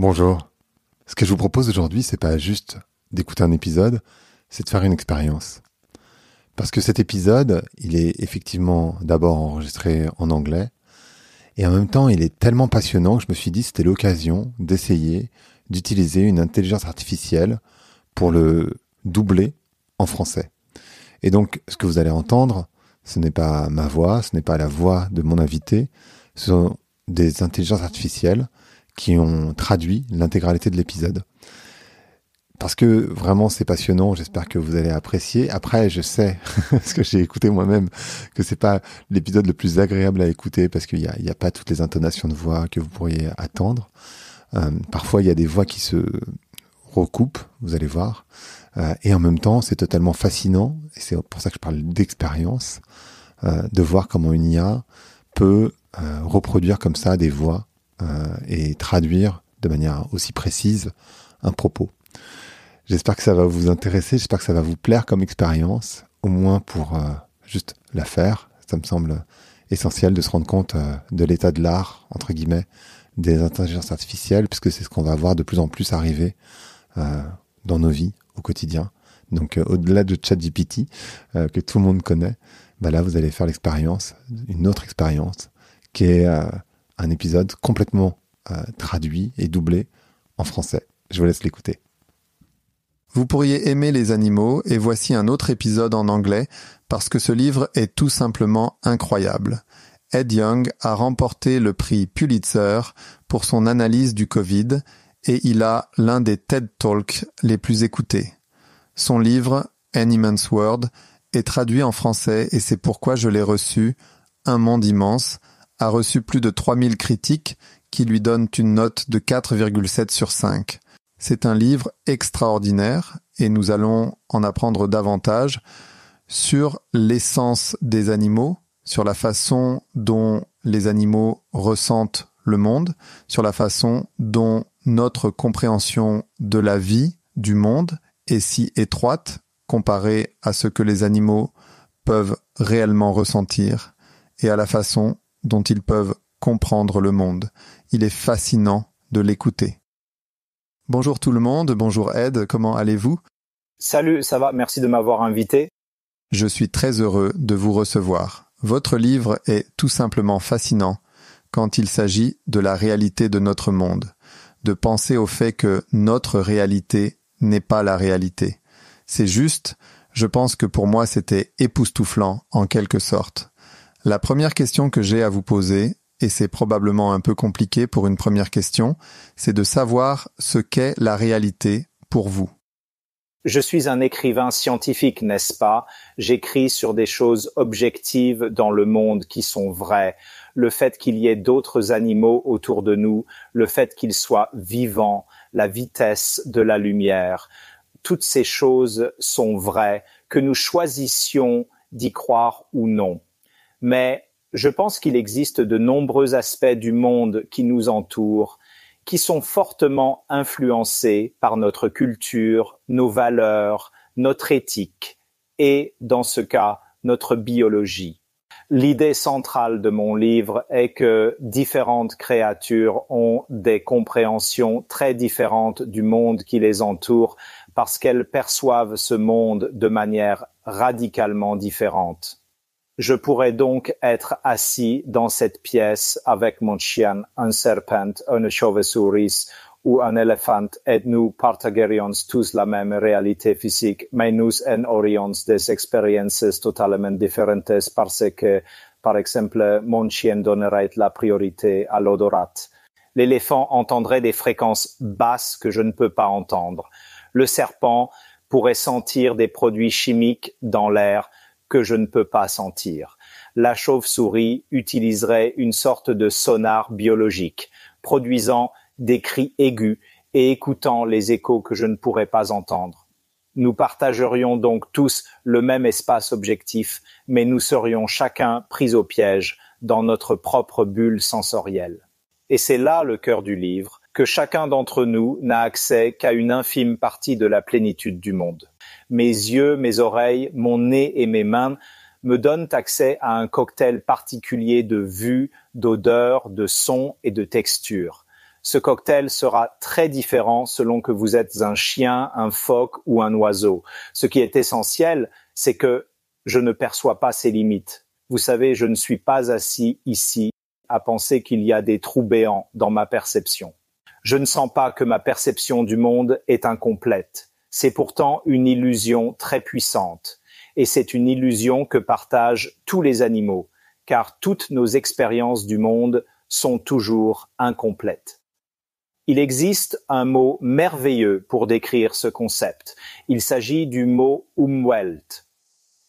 Bonjour. Ce que je vous propose aujourd'hui, c'est pas juste d'écouter un épisode, c'est de faire une expérience. Parce que cet épisode, il est effectivement d'abord enregistré en anglais, et en même temps, il est tellement passionnant que je me suis dit c'était l'occasion d'essayer d'utiliser une intelligence artificielle pour le doubler en français. Et donc, ce que vous allez entendre, ce n'est pas ma voix, ce n'est pas la voix de mon invité, ce sont des intelligences artificielles qui ont traduit l'intégralité de l'épisode. Parce que vraiment c'est passionnant, j'espère que vous allez apprécier. Après, je sais, parce que j'ai écouté moi-même, que c'est pas l'épisode le plus agréable à écouter parce qu'il n'y a, pas toutes les intonations de voix que vous pourriez attendre. Euh, parfois, il y a des voix qui se recoupent, vous allez voir. Euh, et en même temps, c'est totalement fascinant, et c'est pour ça que je parle d'expérience, euh, de voir comment une IA peut reproduire comme ça des voix euh, et traduire de manière aussi précise un propos. J'espère que ça va vous intéresser, j'espère que ça va vous plaire comme expérience, au moins pour euh, juste la faire. Ça me semble essentiel de se rendre compte euh, de l'état de l'art, entre guillemets, des intelligences artificielles, puisque c'est ce qu'on va voir de plus en plus arriver euh, dans nos vies au quotidien. Donc au-delà de ChatGPT, que tout le monde connaît, bah là vous allez faire l'expérience, une autre expérience, qui est un épisode complètement euh, traduit et doublé en français. Je vous laisse l'écouter. Vous pourriez aimer les animaux et voici un autre épisode en anglais parce que ce livre est tout simplement incroyable. Ed Young a remporté le prix Pulitzer pour son analyse du Covid et il a l'un des TED Talks les plus écoutés. Son livre An Immense World est traduit en français et c'est pourquoi je l'ai reçu Un monde immense a reçu plus de 3000 critiques qui lui donnent une note de 4,7 sur 5. C'est un livre extraordinaire et nous allons en apprendre davantage sur l'essence des animaux, sur la façon dont les animaux ressentent le monde, sur la façon dont notre compréhension de la vie, du monde, est si étroite comparée à ce que les animaux peuvent réellement ressentir et à la façon dont ils peuvent comprendre le monde. Il est fascinant de l'écouter. Bonjour tout le monde, bonjour Ed, comment allez-vous Salut, ça va, merci de m'avoir invité. Je suis très heureux de vous recevoir. Votre livre est tout simplement fascinant quand il s'agit de la réalité de notre monde, de penser au fait que notre réalité n'est pas la réalité. C'est juste, je pense que pour moi c'était époustouflant en quelque sorte. La première question que j'ai à vous poser, et c'est probablement un peu compliqué pour une première question, c'est de savoir ce qu'est la réalité pour vous. Je suis un écrivain scientifique, n'est-ce pas J'écris sur des choses objectives dans le monde qui sont vraies. Le fait qu'il y ait d'autres animaux autour de nous, le fait qu'ils soient vivants, la vitesse de la lumière, toutes ces choses sont vraies, que nous choisissions d'y croire ou non mais je pense qu'il existe de nombreux aspects du monde qui nous entoure qui sont fortement influencés par notre culture, nos valeurs, notre éthique et, dans ce cas, notre biologie. L'idée centrale de mon livre est que différentes créatures ont des compréhensions très différentes du monde qui les entoure parce qu'elles perçoivent ce monde de manière radicalement différente. Je pourrais donc être assis dans cette pièce avec mon chien, un serpent, une chauve-souris ou un éléphant et nous partagerions tous la même réalité physique, mais nous en aurions des expériences totalement différentes parce que, par exemple, mon chien donnerait la priorité à l'odorat. L'éléphant entendrait des fréquences basses que je ne peux pas entendre. Le serpent pourrait sentir des produits chimiques dans l'air que je ne peux pas sentir. La chauve-souris utiliserait une sorte de sonar biologique, produisant des cris aigus et écoutant les échos que je ne pourrais pas entendre. Nous partagerions donc tous le même espace objectif, mais nous serions chacun pris au piège dans notre propre bulle sensorielle. Et c'est là le cœur du livre, que chacun d'entre nous n'a accès qu'à une infime partie de la plénitude du monde mes yeux, mes oreilles, mon nez et mes mains me donnent accès à un cocktail particulier de vues, d'odeurs, de sons et de texture. Ce cocktail sera très différent selon que vous êtes un chien, un phoque ou un oiseau. Ce qui est essentiel, c'est que je ne perçois pas ses limites. Vous savez, je ne suis pas assis ici à penser qu'il y a des trous béants dans ma perception. Je ne sens pas que ma perception du monde est incomplète. C'est pourtant une illusion très puissante, et c'est une illusion que partagent tous les animaux, car toutes nos expériences du monde sont toujours incomplètes. Il existe un mot merveilleux pour décrire ce concept. Il s'agit du mot Umwelt.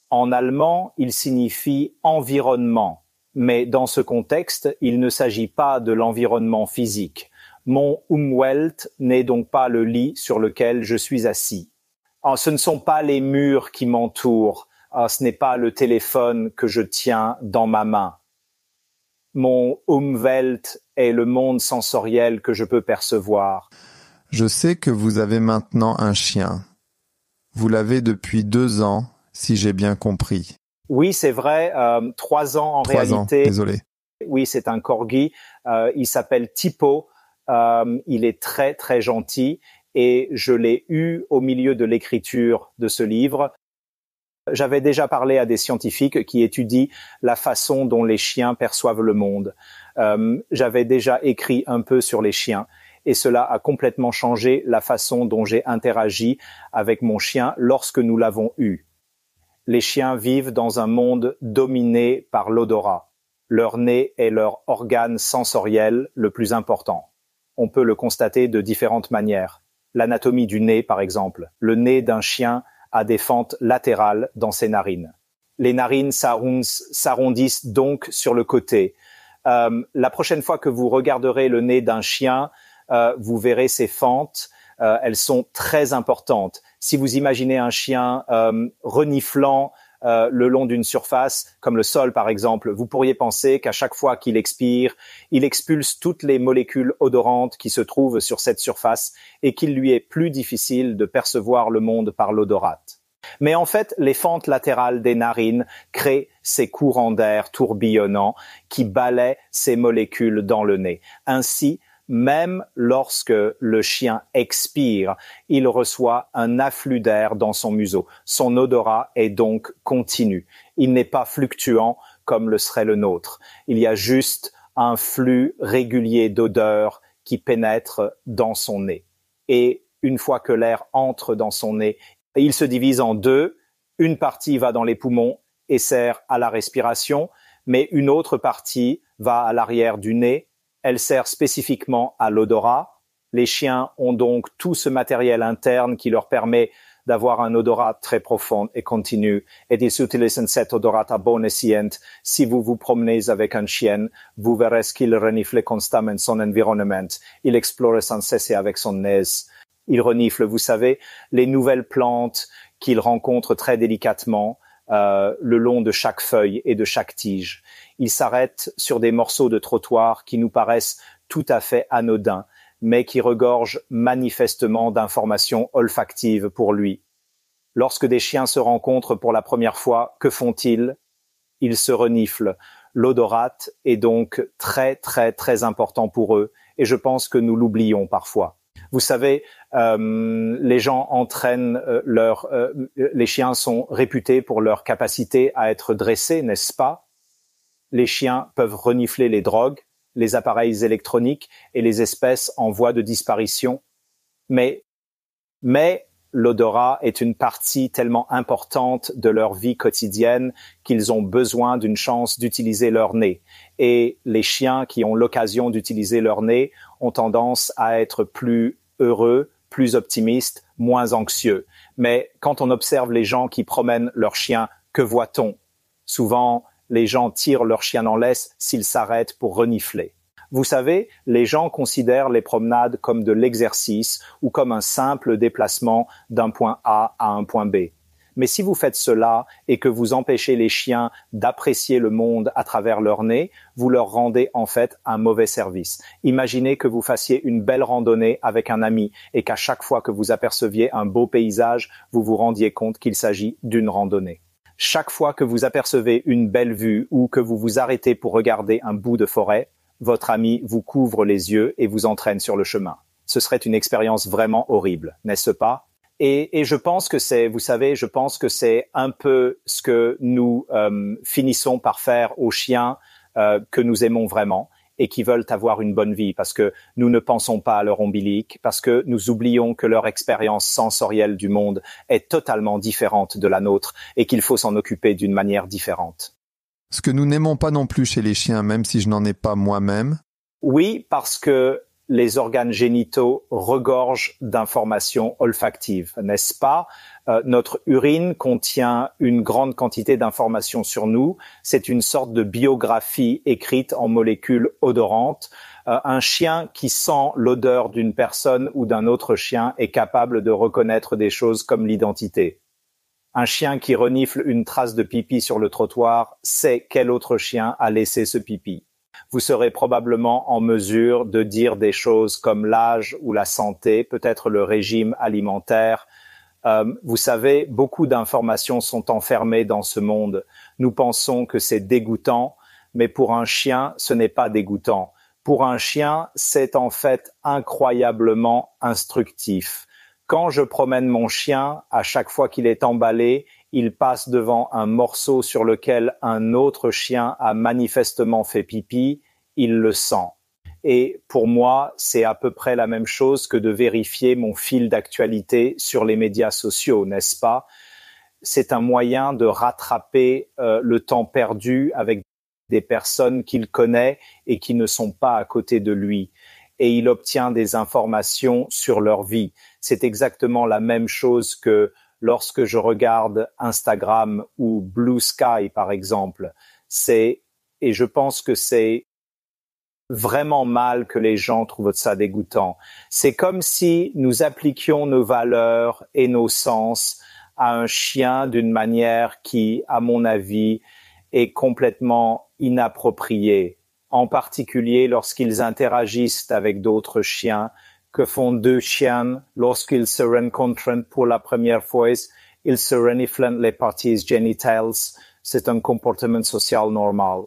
En allemand, il signifie environnement, mais dans ce contexte, il ne s'agit pas de l'environnement physique mon Umwelt n'est donc pas le lit sur lequel je suis assis. Ah, ce ne sont pas les murs qui m'entourent, ah, ce n'est pas le téléphone que je tiens dans ma main. Mon Umwelt est le monde sensoriel que je peux percevoir. Je sais que vous avez maintenant un chien. Vous l'avez depuis deux ans, si j'ai bien compris. Oui, c'est vrai, euh, trois ans en réalité. désolé. Oui, c'est un corgi. Euh, il s'appelle Tipo. Euh, il est très très gentil et je l'ai eu au milieu de l'écriture de ce livre. J'avais déjà parlé à des scientifiques qui étudient la façon dont les chiens perçoivent le monde. Euh, j'avais déjà écrit un peu sur les chiens et cela a complètement changé la façon dont j'ai interagi avec mon chien lorsque nous l'avons eu. Les chiens vivent dans un monde dominé par l'odorat. Leur nez est leur organe sensoriel le plus important on peut le constater de différentes manières. L'anatomie du nez, par exemple. Le nez d'un chien a des fentes latérales dans ses narines. Les narines s'arrondissent donc sur le côté. Euh, la prochaine fois que vous regarderez le nez d'un chien, euh, vous verrez ces fentes. Euh, elles sont très importantes. Si vous imaginez un chien reniflant euh, le long d'une surface, comme le sol par exemple, vous pourriez penser qu'à chaque fois qu'il expire, il expulse toutes les molécules odorantes qui se trouvent sur cette surface et qu'il lui est plus difficile de percevoir le monde par l'odorate. Mais en fait, les fentes latérales des narines créent ces courants d'air tourbillonnants qui balaient ces molécules dans le nez. Ainsi, même lorsque le chien expire, il reçoit un afflux d'air dans son museau. Son odorat est donc continu. Il n'est pas fluctuant comme le serait le nôtre. Il y a juste un flux régulier d'odeur qui pénètre dans son nez. Et une fois que l'air entre dans son nez, il se divise en deux. Une partie va dans les poumons et sert à la respiration, mais une autre partie va à l'arrière du nez elle sert spécifiquement à l'odorat. Les chiens ont donc tout ce matériel interne qui leur permet d'avoir un odorat très profond et continu. Et ils utilisent cet odorat à bon Si vous vous promenez avec un chien, vous verrez qu'il renifle constamment son environnement. Il explore sans cesse avec son nez. Il renifle, vous savez, les nouvelles plantes qu'il rencontre très délicatement euh, le long de chaque feuille et de chaque tige. Il s'arrête sur des morceaux de trottoir qui nous paraissent tout à fait anodins, mais qui regorgent manifestement d'informations olfactives pour lui. Lorsque des chiens se rencontrent pour la première fois, que font-ils Ils se reniflent. L'odorat est donc très très très important pour eux, et je pense que nous l'oublions parfois. Vous savez, euh, les gens entraînent euh, leur, euh, les chiens sont réputés pour leur capacité à être dressés, n'est-ce pas les chiens peuvent renifler les drogues, les appareils électroniques et les espèces en voie de disparition. Mais, mais l'odorat est une partie tellement importante de leur vie quotidienne qu'ils ont besoin d'une chance d'utiliser leur nez. Et les chiens qui ont l'occasion d'utiliser leur nez ont tendance à être plus heureux, plus optimistes, moins anxieux. Mais quand on observe les gens qui promènent leurs chiens, que voit-on Souvent les gens tirent leur chien en laisse s'ils s'arrêtent pour renifler. Vous savez, les gens considèrent les promenades comme de l'exercice ou comme un simple déplacement d'un point A à un point B. Mais si vous faites cela et que vous empêchez les chiens d'apprécier le monde à travers leur nez, vous leur rendez en fait un mauvais service. Imaginez que vous fassiez une belle randonnée avec un ami et qu'à chaque fois que vous aperceviez un beau paysage, vous vous rendiez compte qu'il s'agit d'une randonnée. Chaque fois que vous apercevez une belle vue ou que vous vous arrêtez pour regarder un bout de forêt, votre ami vous couvre les yeux et vous entraîne sur le chemin. Ce serait une expérience vraiment horrible, n'est-ce pas et, je pense que c'est, vous savez, je pense que c'est un peu ce que nous euh, finissons par faire aux chiens euh, que nous aimons vraiment et qui veulent avoir une bonne vie parce que nous ne pensons pas à leur ombilic, parce que nous oublions que leur expérience sensorielle du monde est totalement différente de la nôtre et qu'il faut s'en occuper d'une manière différente. Ce que nous n'aimons pas non plus chez les chiens, même si je n'en ai pas moi-même. Oui, parce que les organes génitaux regorgent d'informations olfactives, n'est-ce pas euh, Notre urine contient une grande quantité d'informations sur nous. C'est une sorte de biographie écrite en molécules odorantes. Euh, un chien qui sent l'odeur d'une personne ou d'un autre chien est capable de reconnaître des choses comme l'identité. Un chien qui renifle une trace de pipi sur le trottoir sait quel autre chien a laissé ce pipi vous serez probablement en mesure de dire des choses comme l'âge ou la santé, peut-être le régime alimentaire. Euh, vous savez, beaucoup d'informations sont enfermées dans ce monde. Nous pensons que c'est dégoûtant, mais pour un chien, ce n'est pas dégoûtant. Pour un chien, c'est en fait incroyablement instructif. Quand je promène mon chien, à chaque fois qu'il est emballé, il passe devant un morceau sur lequel un autre chien a manifestement fait pipi, il le sent. Et pour moi, c'est à peu près la même chose que de vérifier mon fil d'actualité sur les médias sociaux, n'est-ce pas C'est un moyen de rattraper euh, le temps perdu avec des personnes qu'il connaît et qui ne sont pas à côté de lui. Et il obtient des informations sur leur vie. C'est exactement la même chose que lorsque je regarde Instagram ou Blue Sky, par exemple, c'est, et je pense que c'est vraiment mal que les gens trouvent ça dégoûtant. C'est comme si nous appliquions nos valeurs et nos sens à un chien d'une manière qui, à mon avis, est complètement inappropriée, en particulier lorsqu'ils interagissent avec d'autres chiens que font deux chiens lorsqu'ils se rencontrent pour la première fois. Ils se reniflent les parties génitales. C'est un comportement social normal.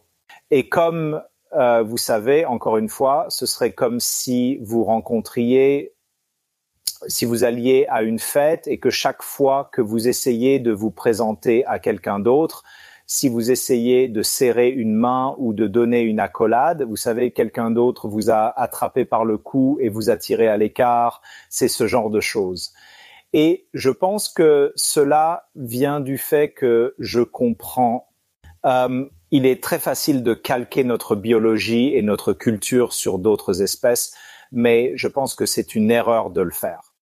Et comme euh, vous savez, encore une fois, ce serait comme si vous rencontriez, si vous alliez à une fête et que chaque fois que vous essayez de vous présenter à quelqu'un d'autre, si vous essayez de serrer une main ou de donner une accolade, vous savez, quelqu'un d'autre vous a attrapé par le cou et vous a tiré à l'écart, c'est ce genre de choses. Et je pense que cela vient du fait que je comprends. Euh, il est très facile de calquer notre biologie et notre culture sur d'autres espèces, mais je pense que c'est une erreur de le faire.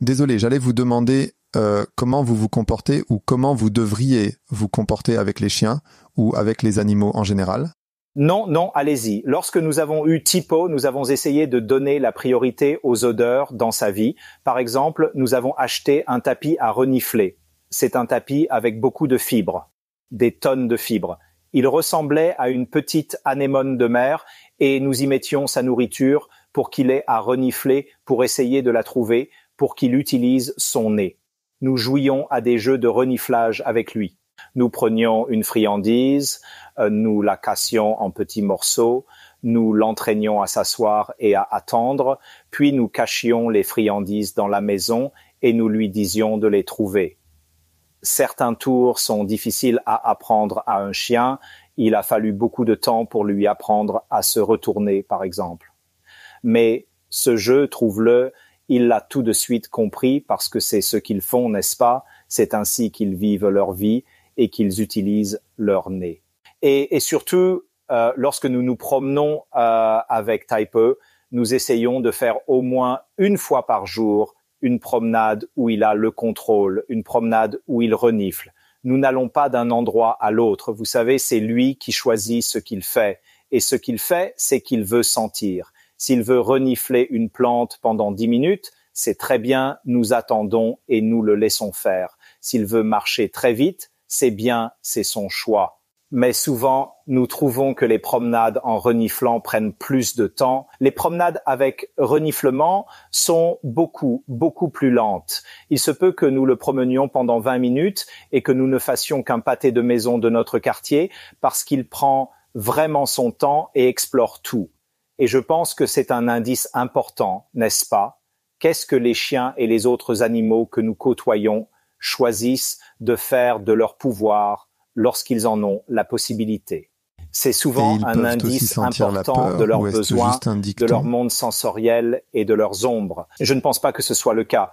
Désolé, j'allais vous demander euh, comment vous vous comportez ou comment vous devriez vous comporter avec les chiens ou avec les animaux en général non, non, allez-y. Lorsque nous avons eu Tipo, nous avons essayé de donner la priorité aux odeurs dans sa vie. Par exemple, nous avons acheté un tapis à renifler. C'est un tapis avec beaucoup de fibres, des tonnes de fibres. Il ressemblait à une petite anémone de mer et nous y mettions sa nourriture pour qu'il ait à renifler, pour essayer de la trouver, pour qu'il utilise son nez nous jouions à des jeux de reniflage avec lui. Nous prenions une friandise, euh, nous la cassions en petits morceaux, nous l'entraînions à s'asseoir et à attendre, puis nous cachions les friandises dans la maison et nous lui disions de les trouver. Certains tours sont difficiles à apprendre à un chien, il a fallu beaucoup de temps pour lui apprendre à se retourner, par exemple. Mais ce jeu, trouve-le, il l'a tout de suite compris parce que c'est ce qu'ils font, n'est-ce pas C'est ainsi qu'ils vivent leur vie et qu'ils utilisent leur nez. Et, surtout, euh, lorsque nous nous promenons euh, avec taipei nous essayons de faire au moins une fois par jour une promenade où il a le contrôle, une promenade où il renifle. Nous n'allons pas d'un endroit à l'autre. Vous savez, c'est lui qui choisit ce qu'il fait. Et ce qu'il fait, c'est qu'il veut sentir. S'il veut renifler une plante pendant dix minutes, c'est très bien, nous attendons et nous le laissons faire. S'il veut marcher très vite, c'est bien, c'est son choix. Mais souvent, nous trouvons que les promenades en reniflant prennent plus de temps. Les promenades avec reniflement sont beaucoup, beaucoup plus lentes. Il se peut que nous le promenions pendant 20 minutes et que nous ne fassions qu'un pâté de maison de notre quartier parce qu'il prend vraiment son temps et explore tout. Et je pense que c'est un indice important, n'est-ce pas Qu'est-ce que les chiens et les autres animaux que nous côtoyons choisissent de faire de leur pouvoir lorsqu'ils en ont la possibilité C'est souvent un indice important de leurs besoins, de leur monde sensoriel et de leurs ombres. Je ne pense pas que ce soit le cas.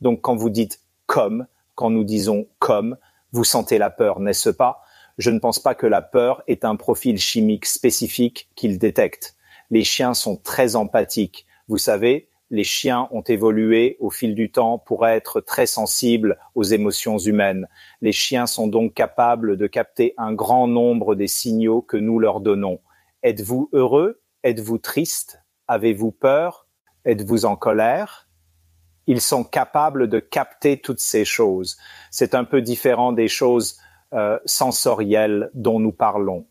Donc quand vous dites comme, quand nous disons comme, vous sentez la peur, n'est-ce pas je ne pense pas que la peur est un profil chimique spécifique qu'ils détectent. Les chiens sont très empathiques. Vous savez, les chiens ont évolué au fil du temps pour être très sensibles aux émotions humaines. Les chiens sont donc capables de capter un grand nombre des signaux que nous leur donnons. Êtes-vous heureux Êtes-vous triste Avez-vous peur Êtes-vous en colère Ils sont capables de capter toutes ces choses. C'est un peu différent des choses euh, sensorielle dont nous parlons.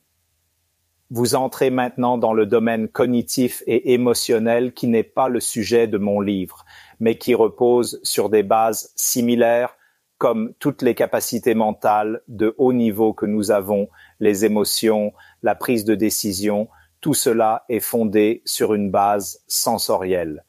Vous entrez maintenant dans le domaine cognitif et émotionnel qui n'est pas le sujet de mon livre, mais qui repose sur des bases similaires comme toutes les capacités mentales de haut niveau que nous avons, les émotions, la prise de décision, tout cela est fondé sur une base sensorielle.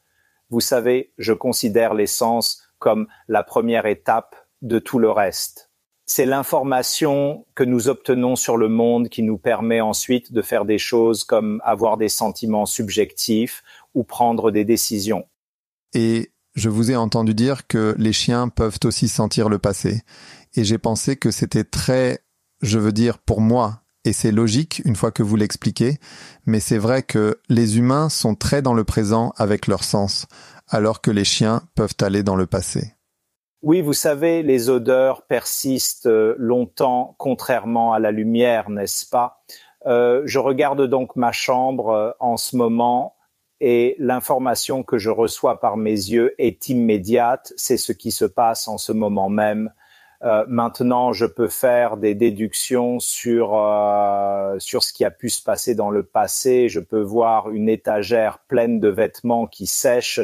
Vous savez, je considère les sens comme la première étape de tout le reste c'est l'information que nous obtenons sur le monde qui nous permet ensuite de faire des choses comme avoir des sentiments subjectifs ou prendre des décisions. Et je vous ai entendu dire que les chiens peuvent aussi sentir le passé. Et j'ai pensé que c'était très, je veux dire, pour moi, et c'est logique une fois que vous l'expliquez, mais c'est vrai que les humains sont très dans le présent avec leur sens, alors que les chiens peuvent aller dans le passé. Oui, vous savez, les odeurs persistent euh, longtemps, contrairement à la lumière, n'est-ce pas euh, Je regarde donc ma chambre euh, en ce moment et l'information que je reçois par mes yeux est immédiate. C'est ce qui se passe en ce moment même. maintenant, je peux faire des déductions sur sur ce qui a pu se passer dans le passé. Je peux voir une étagère pleine de vêtements qui sèchent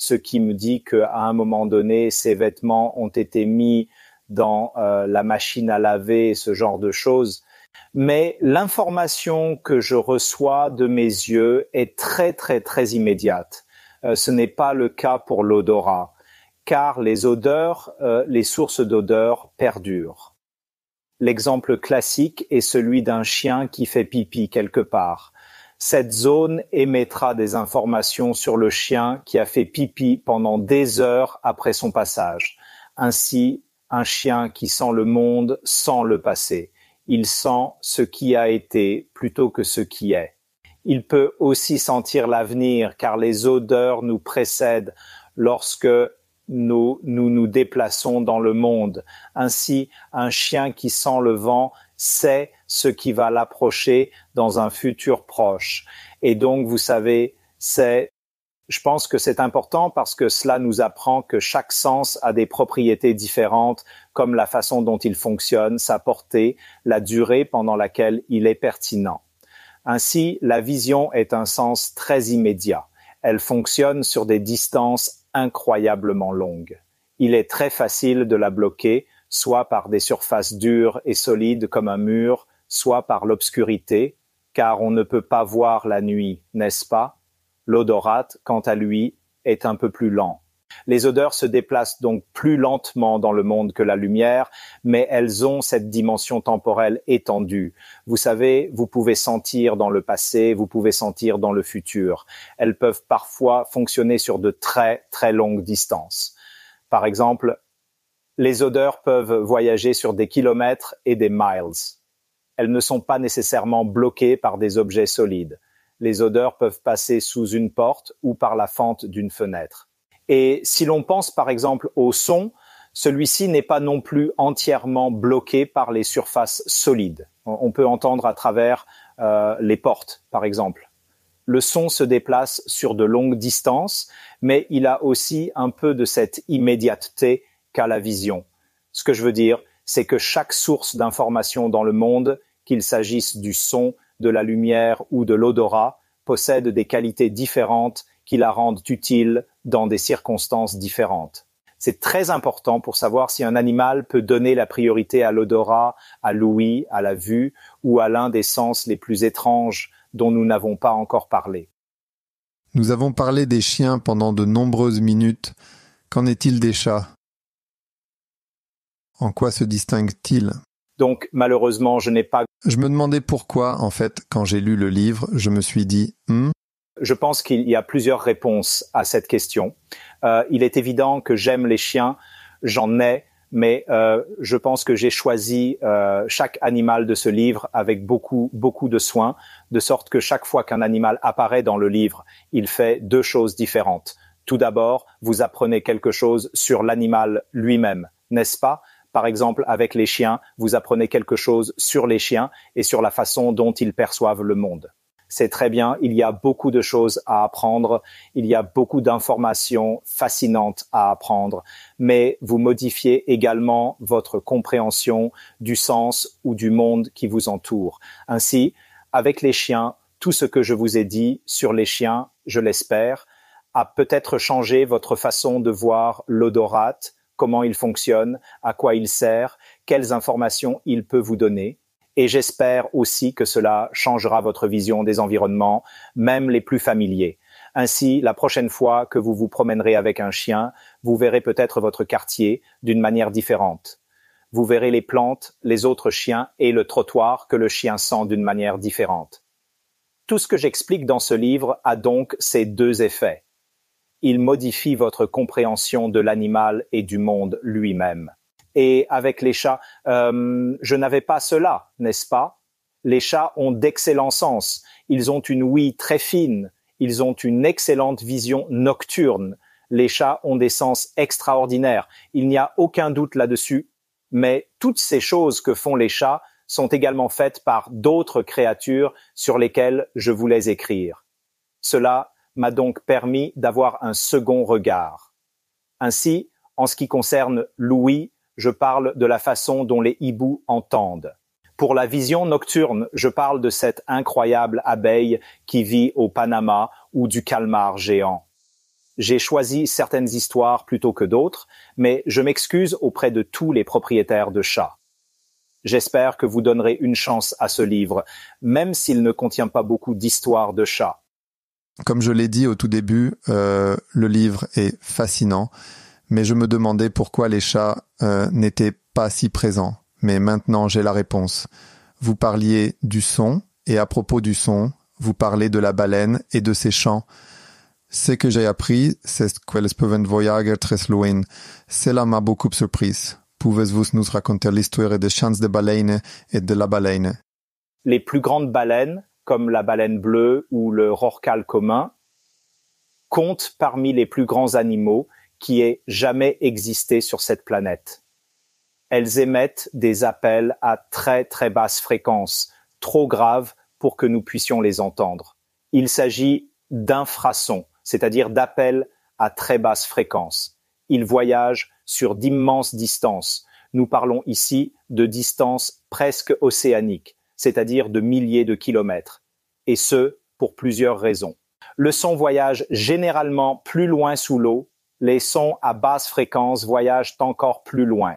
ce qui me dit qu'à un moment donné, ces vêtements ont été mis dans euh, la machine à laver ce genre de choses. Mais l'information que je reçois de mes yeux est très très très immédiate. Euh, ce n'est pas le cas pour l'odorat, car les odeurs, euh, les sources d'odeurs perdurent. L'exemple classique est celui d'un chien qui fait pipi quelque part. Cette zone émettra des informations sur le chien qui a fait pipi pendant des heures après son passage. Ainsi, un chien qui sent le monde sent le passé. Il sent ce qui a été plutôt que ce qui est. Il peut aussi sentir l'avenir car les odeurs nous précèdent lorsque nous, nous déplaçons dans le monde. Ainsi, un chien qui sent le vent c'est ce qui va l'approcher dans un futur proche. Et donc, vous savez, c'est je pense que c'est important parce que cela nous apprend que chaque sens a des propriétés différentes, comme la façon dont il fonctionne, sa portée, la durée pendant laquelle il est pertinent. Ainsi, la vision est un sens très immédiat. Elle fonctionne sur des distances incroyablement longues. Il est très facile de la bloquer soit par des surfaces dures et solides comme un mur, soit par l'obscurité, car on ne peut pas voir la nuit, n'est-ce pas L'odorat, quant à lui, est un peu plus lent. Les odeurs se déplacent donc plus lentement dans le monde que la lumière, mais elles ont cette dimension temporelle étendue. Vous savez, vous pouvez sentir dans le passé, vous pouvez sentir dans le futur. Elles peuvent parfois fonctionner sur de très très longues distances. Par exemple, les odeurs peuvent voyager sur des kilomètres et des miles. Elles ne sont pas nécessairement bloquées par des objets solides. Les odeurs peuvent passer sous une porte ou par la fente d'une fenêtre. Et si l'on pense par exemple au son, celui-ci n'est pas non plus entièrement bloqué par les surfaces solides. On peut entendre à travers euh, les portes, par exemple. Le son se déplace sur de longues distances, mais il a aussi un peu de cette immédiateté qu'à la vision. Ce que je veux dire, c'est que chaque source d'information dans le monde, qu'il s'agisse du son, de la lumière ou de l'odorat, possède des qualités différentes qui la rendent utile dans des circonstances différentes. C'est très important pour savoir si un animal peut donner la priorité à l'odorat, à l'ouïe, à la vue ou à l'un des sens les plus étranges dont nous n'avons pas encore parlé. Nous avons parlé des chiens pendant de nombreuses minutes. Qu'en est-il des chats en quoi se distingue-t-il Donc malheureusement, je n'ai pas... Je me demandais pourquoi, en fait, quand j'ai lu le livre, je me suis dit hmm? Je pense qu'il y a plusieurs réponses à cette question. Euh, il est évident que j'aime les chiens, j'en ai, mais euh, je pense que j'ai choisi euh, chaque animal de ce livre avec beaucoup beaucoup de soin, de sorte que chaque fois qu'un animal apparaît dans le livre, il fait deux choses différentes. Tout d'abord, vous apprenez quelque chose sur l'animal lui-même, n'est-ce pas par exemple, avec les chiens, vous apprenez quelque chose sur les chiens et sur la façon dont ils perçoivent le monde. C'est très bien, il y a beaucoup de choses à apprendre, il y a beaucoup d'informations fascinantes à apprendre, mais vous modifiez également votre compréhension du sens ou du monde qui vous entoure. Ainsi, avec les chiens, tout ce que je vous ai dit sur les chiens, je l'espère, a peut-être changé votre façon de voir l'odorat, comment il fonctionne, à quoi il sert, quelles informations il peut vous donner. Et j'espère aussi que cela changera votre vision des environnements, même les plus familiers. Ainsi, la prochaine fois que vous vous promènerez avec un chien, vous verrez peut-être votre quartier d'une manière différente. Vous verrez les plantes, les autres chiens et le trottoir que le chien sent d'une manière différente. Tout ce que j'explique dans ce livre a donc ces deux effets il modifie votre compréhension de l'animal et du monde lui-même. Et avec les chats, euh, je n'avais pas cela, n'est-ce pas Les chats ont d'excellents sens. Ils ont une ouïe très fine. Ils ont une excellente vision nocturne. Les chats ont des sens extraordinaires. Il n'y a aucun doute là-dessus. Mais toutes ces choses que font les chats sont également faites par d'autres créatures sur lesquelles je voulais écrire. Cela m'a donc permis d'avoir un second regard. Ainsi, en ce qui concerne Louis, je parle de la façon dont les hiboux entendent. Pour la vision nocturne, je parle de cette incroyable abeille qui vit au Panama ou du calmar géant. J'ai choisi certaines histoires plutôt que d'autres, mais je m'excuse auprès de tous les propriétaires de chats. J'espère que vous donnerez une chance à ce livre, même s'il ne contient pas beaucoup d'histoires de chats. Comme je l'ai dit au tout début, euh, le livre est fascinant, mais je me demandais pourquoi les chats euh, n'étaient pas si présents. Mais maintenant j'ai la réponse. Vous parliez du son, et à propos du son, vous parlez de la baleine et de ses chants. Ce que j'ai appris, c'est qu'elles peuvent voyager très loin. Cela m'a beaucoup surprise. Pouvez-vous nous raconter l'histoire des chants de baleines et de la baleine Les plus grandes baleines comme la baleine bleue ou le rorqual commun compte parmi les plus grands animaux qui aient jamais existé sur cette planète. Elles émettent des appels à très très basse fréquence, trop graves pour que nous puissions les entendre. Il s'agit d'infrasons, c'est-à-dire d'appels à très basse fréquence. Ils voyagent sur d'immenses distances. Nous parlons ici de distances presque océaniques, c'est-à-dire de milliers de kilomètres et ce, pour plusieurs raisons. Le son voyage généralement plus loin sous l'eau, les sons à basse fréquence voyagent encore plus loin.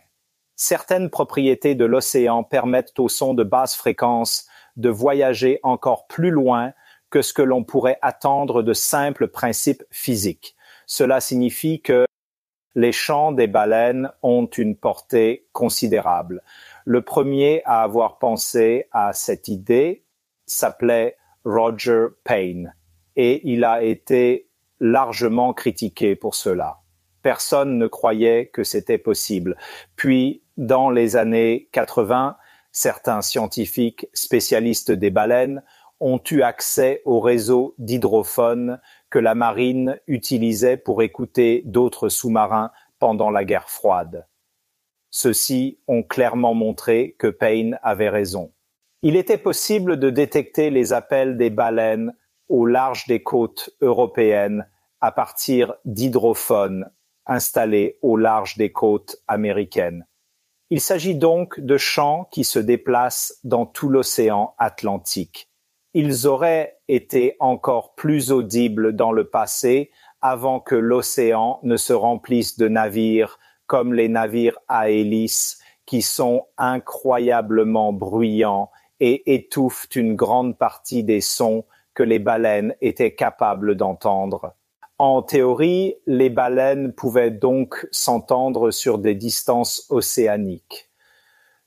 Certaines propriétés de l'océan permettent aux sons de basse fréquence de voyager encore plus loin que ce que l'on pourrait attendre de simples principes physiques. Cela signifie que les chants des baleines ont une portée considérable. Le premier à avoir pensé à cette idée s'appelait Roger Payne, et il a été largement critiqué pour cela. Personne ne croyait que c'était possible. Puis, dans les années 80, certains scientifiques spécialistes des baleines ont eu accès au réseau d'hydrophones que la marine utilisait pour écouter d'autres sous-marins pendant la guerre froide. Ceux-ci ont clairement montré que Payne avait raison il était possible de détecter les appels des baleines au large des côtes européennes à partir d'hydrophones installés au large des côtes américaines. Il s'agit donc de champs qui se déplacent dans tout l'océan Atlantique. Ils auraient été encore plus audibles dans le passé avant que l'océan ne se remplisse de navires comme les navires à hélice qui sont incroyablement bruyants et étouffent une grande partie des sons que les baleines étaient capables d'entendre. En théorie, les baleines pouvaient donc s'entendre sur des distances océaniques.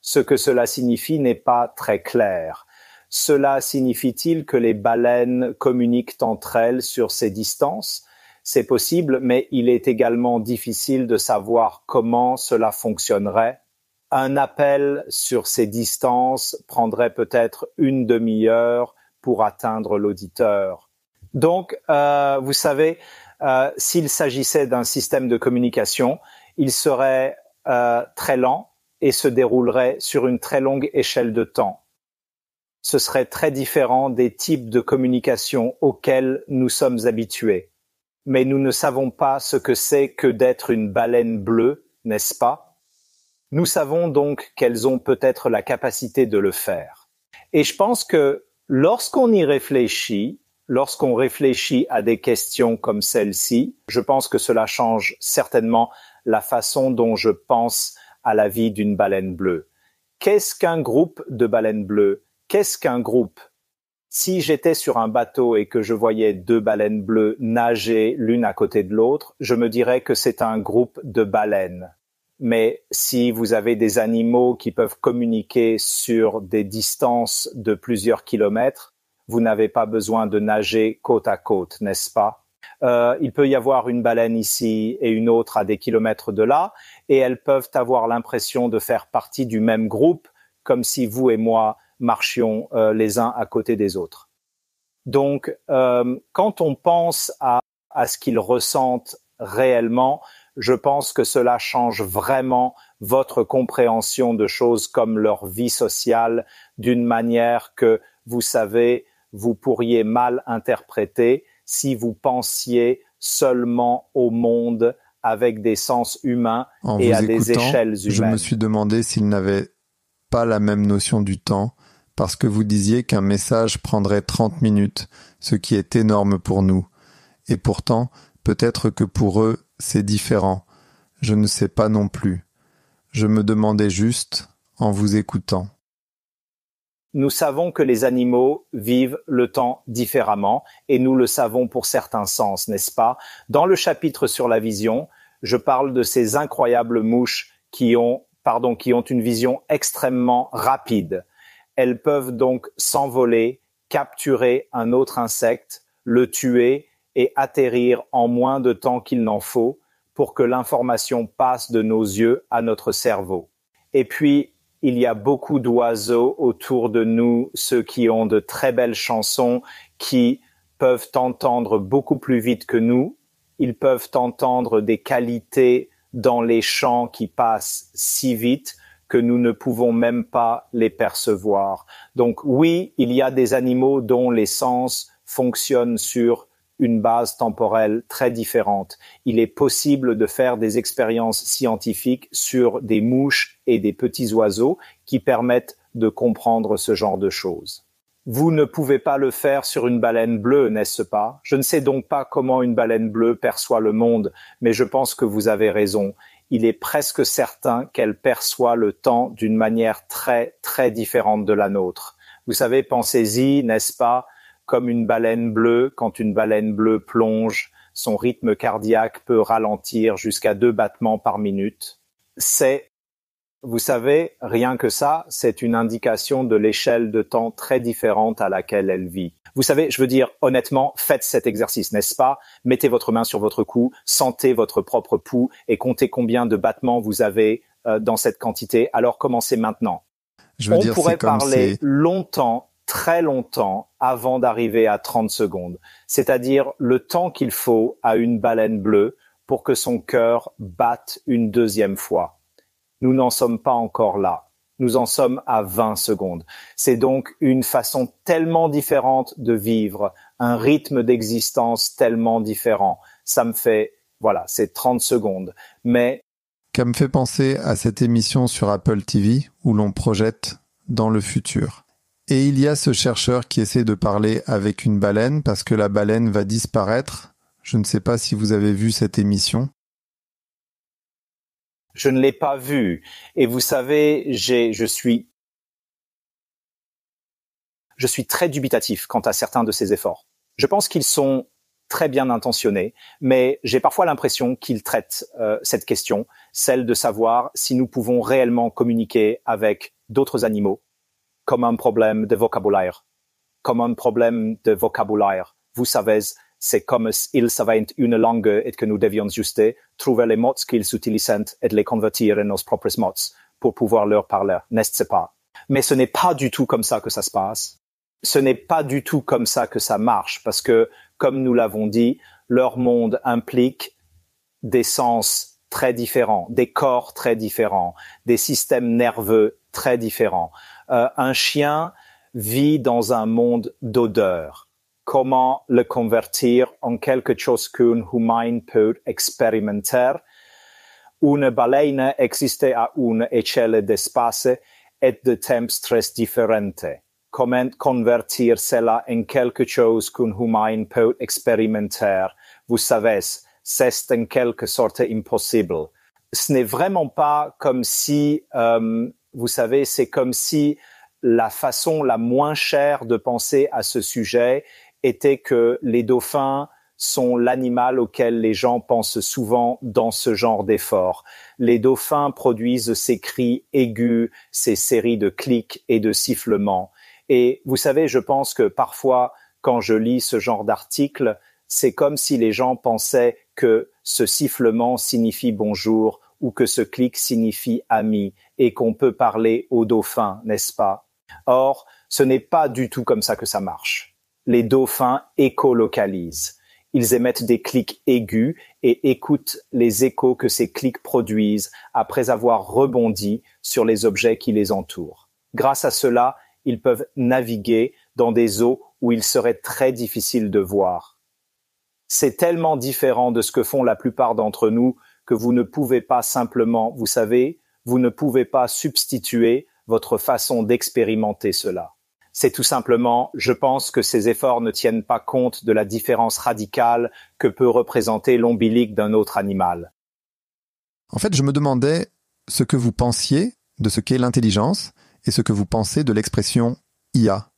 Ce que cela signifie n'est pas très clair. Cela signifie-t-il que les baleines communiquent entre elles sur ces distances C'est possible, mais il est également difficile de savoir comment cela fonctionnerait un appel sur ces distances prendrait peut-être une demi-heure pour atteindre l'auditeur. Donc, euh, vous savez, euh, s'il s'agissait d'un système de communication, il serait euh, très lent et se déroulerait sur une très longue échelle de temps. Ce serait très différent des types de communication auxquels nous sommes habitués. Mais nous ne savons pas ce que c'est que d'être une baleine bleue, n'est-ce pas nous savons donc qu'elles ont peut-être la capacité de le faire. Et je pense que lorsqu'on y réfléchit, lorsqu'on réfléchit à des questions comme celle-ci, je pense que cela change certainement la façon dont je pense à la vie d'une baleine bleue. Qu'est-ce qu'un groupe de baleines bleues Qu'est-ce qu'un groupe Si j'étais sur un bateau et que je voyais deux baleines bleues nager l'une à côté de l'autre, je me dirais que c'est un groupe de baleines mais si vous avez des animaux qui peuvent communiquer sur des distances de plusieurs kilomètres, vous n'avez pas besoin de nager côte à côte, n'est-ce pas euh, Il peut y avoir une baleine ici et une autre à des kilomètres de là, et elles peuvent avoir l'impression de faire partie du même groupe, comme si vous et moi marchions euh, les uns à côté des autres. Donc, euh, quand on pense à ce qu'ils ressentent réellement, je pense que cela change vraiment votre compréhension de choses comme leur vie sociale d'une manière que vous savez, vous pourriez mal interpréter si vous pensiez seulement au monde avec des sens humains et à des échelles humaines. Je me suis demandé s'ils n'avaient pas la même notion du temps parce que vous disiez qu'un message prendrait 30 minutes, ce qui est énorme pour nous. Et pourtant, peut-être que pour eux, c'est différent. Je ne sais pas non plus. Je me demandais juste, en vous écoutant. Nous savons que les animaux vivent le temps différemment, et nous le savons pour certains sens, n'est-ce pas Dans le chapitre sur la vision, je parle de ces incroyables mouches qui ont, pardon, qui ont une vision extrêmement rapide. Elles peuvent donc s'envoler, capturer un autre insecte, le tuer, et atterrir en moins de temps qu'il n'en faut pour que l'information passe de nos yeux à notre cerveau. Et puis, il y a beaucoup d'oiseaux autour de nous, ceux qui ont de très belles chansons, qui peuvent entendre beaucoup plus vite que nous, ils peuvent entendre des qualités dans les chants qui passent si vite que nous ne pouvons même pas les percevoir. Donc oui, il y a des animaux dont les sens fonctionnent sur une base temporelle très différente. Il est possible de faire des expériences scientifiques sur des mouches et des petits oiseaux qui permettent de comprendre ce genre de choses. Vous ne pouvez pas le faire sur une baleine bleue, n'est-ce pas Je ne sais donc pas comment une baleine bleue perçoit le monde, mais je pense que vous avez raison. Il est presque certain qu'elle perçoit le temps d'une manière très, très différente de la nôtre. Vous savez, pensez-y, n'est-ce pas comme une baleine bleue, quand une baleine bleue plonge, son rythme cardiaque peut ralentir jusqu'à deux battements par minute. C'est, vous savez, rien que ça, c'est une indication de l'échelle de temps très différente à laquelle elle vit. Vous savez, je veux dire, honnêtement, faites cet exercice, n'est-ce pas Mettez votre main sur votre cou, sentez votre propre pouls et comptez combien de battements vous avez euh, dans cette quantité. Alors commencez maintenant. On pourrait parler longtemps très longtemps avant d'arriver à 30 secondes, c'est-à-dire le temps qu'il faut à une baleine bleue pour que son cœur batte une deuxième fois. Nous n'en sommes pas encore là. Nous en sommes à 20 secondes. C'est donc une façon tellement différente de vivre, un rythme d'existence tellement différent. Ça me fait, voilà, c'est 30 secondes. Mais... Ça me fait penser à cette émission sur Apple TV où l'on projette dans le futur. Et il y a ce chercheur qui essaie de parler avec une baleine parce que la baleine va disparaître. Je ne sais pas si vous avez vu cette émission. Je ne l'ai pas vue. Et vous savez, j'ai, je suis, je suis très dubitatif quant à certains de ces efforts. Je pense qu'ils sont très bien intentionnés, mais j'ai parfois l'impression qu'ils traitent euh, cette question, celle de savoir si nous pouvons réellement communiquer avec d'autres animaux comme un problème de vocabulaire, comme un problème de vocabulaire. Vous savez, c'est comme s'ils savaient une langue et que nous devions juste trouver les mots qu'ils utilisent et les convertir en nos propres mots pour pouvoir leur parler, n'est-ce pas? Mais ce n'est pas du tout comme ça que ça se passe. Ce n'est pas du tout comme ça que ça marche parce que, comme nous l'avons dit, leur monde implique des sens très différents, des corps très différents, des systèmes nerveux très différents. Euh, un chien vit dans un monde d'odeurs. Comment le convertir en quelque chose qu'un humain peut expérimenter? Une baleine existe à une échelle d'espace et de temps très différente. Comment convertir cela en quelque chose qu'un humain peut expérimenter? Vous savez, c'est en quelque sorte impossible. Ce n'est vraiment pas comme si euh, vous savez, c'est comme si la façon la moins chère de penser à ce sujet était que les dauphins sont l'animal auquel les gens pensent souvent dans ce genre d'efforts. Les dauphins produisent ces cris aigus, ces séries de clics et de sifflements. Et vous savez, je pense que parfois, quand je lis ce genre d'article, c'est comme si les gens pensaient que ce sifflement signifie bonjour, ou que ce clic signifie ami et qu'on peut parler aux dauphins, n'est-ce pas Or, ce n'est pas du tout comme ça que ça marche. Les dauphins écolocalisent. Ils émettent des clics aigus et écoutent les échos que ces clics produisent après avoir rebondi sur les objets qui les entourent. Grâce à cela, ils peuvent naviguer dans des eaux où il serait très difficile de voir. C'est tellement différent de ce que font la plupart d'entre nous que vous ne pouvez pas simplement, vous savez, vous ne pouvez pas substituer votre façon d'expérimenter cela. C'est tout simplement, je pense que ces efforts ne tiennent pas compte de la différence radicale que peut représenter l'ombilique d'un autre animal. En fait, je me demandais ce que vous pensiez de ce qu'est l'intelligence et ce que vous pensez de l'expression IA.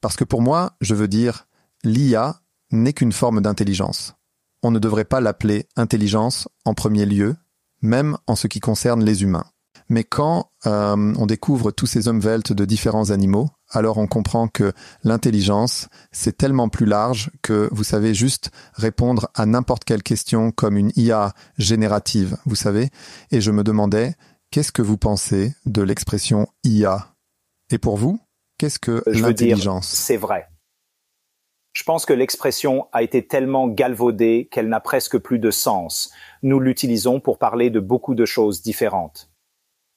Parce que pour moi, je veux dire, l'IA n'est qu'une forme d'intelligence on ne devrait pas l'appeler intelligence en premier lieu, même en ce qui concerne les humains. Mais quand euh, on découvre tous ces veltes de différents animaux, alors on comprend que l'intelligence, c'est tellement plus large que vous savez juste répondre à n'importe quelle question comme une IA générative, vous savez. Et je me demandais, qu'est-ce que vous pensez de l'expression IA Et pour vous, qu'est-ce que l'intelligence C'est vrai. Je pense que l'expression a été tellement galvaudée qu'elle n'a presque plus de sens. Nous l'utilisons pour parler de beaucoup de choses différentes.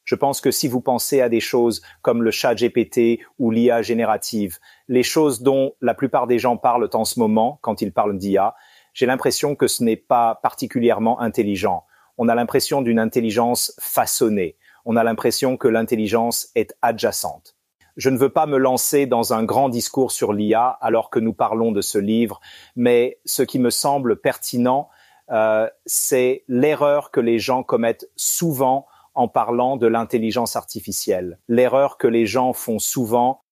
Je pense que si vous pensez à des choses comme le chat GPT ou l'IA générative, les choses dont la plupart des gens parlent en ce moment quand ils parlent d'IA, j'ai l'impression que ce n'est pas particulièrement intelligent. On a l'impression d'une intelligence façonnée. On a l'impression que l'intelligence est adjacente je ne veux pas me lancer dans un grand discours sur l'IA alors que nous parlons de ce livre, mais ce qui me semble pertinent, euh, c'est l'erreur que les gens commettent souvent en parlant de l'intelligence artificielle, l'erreur que les gens font souvent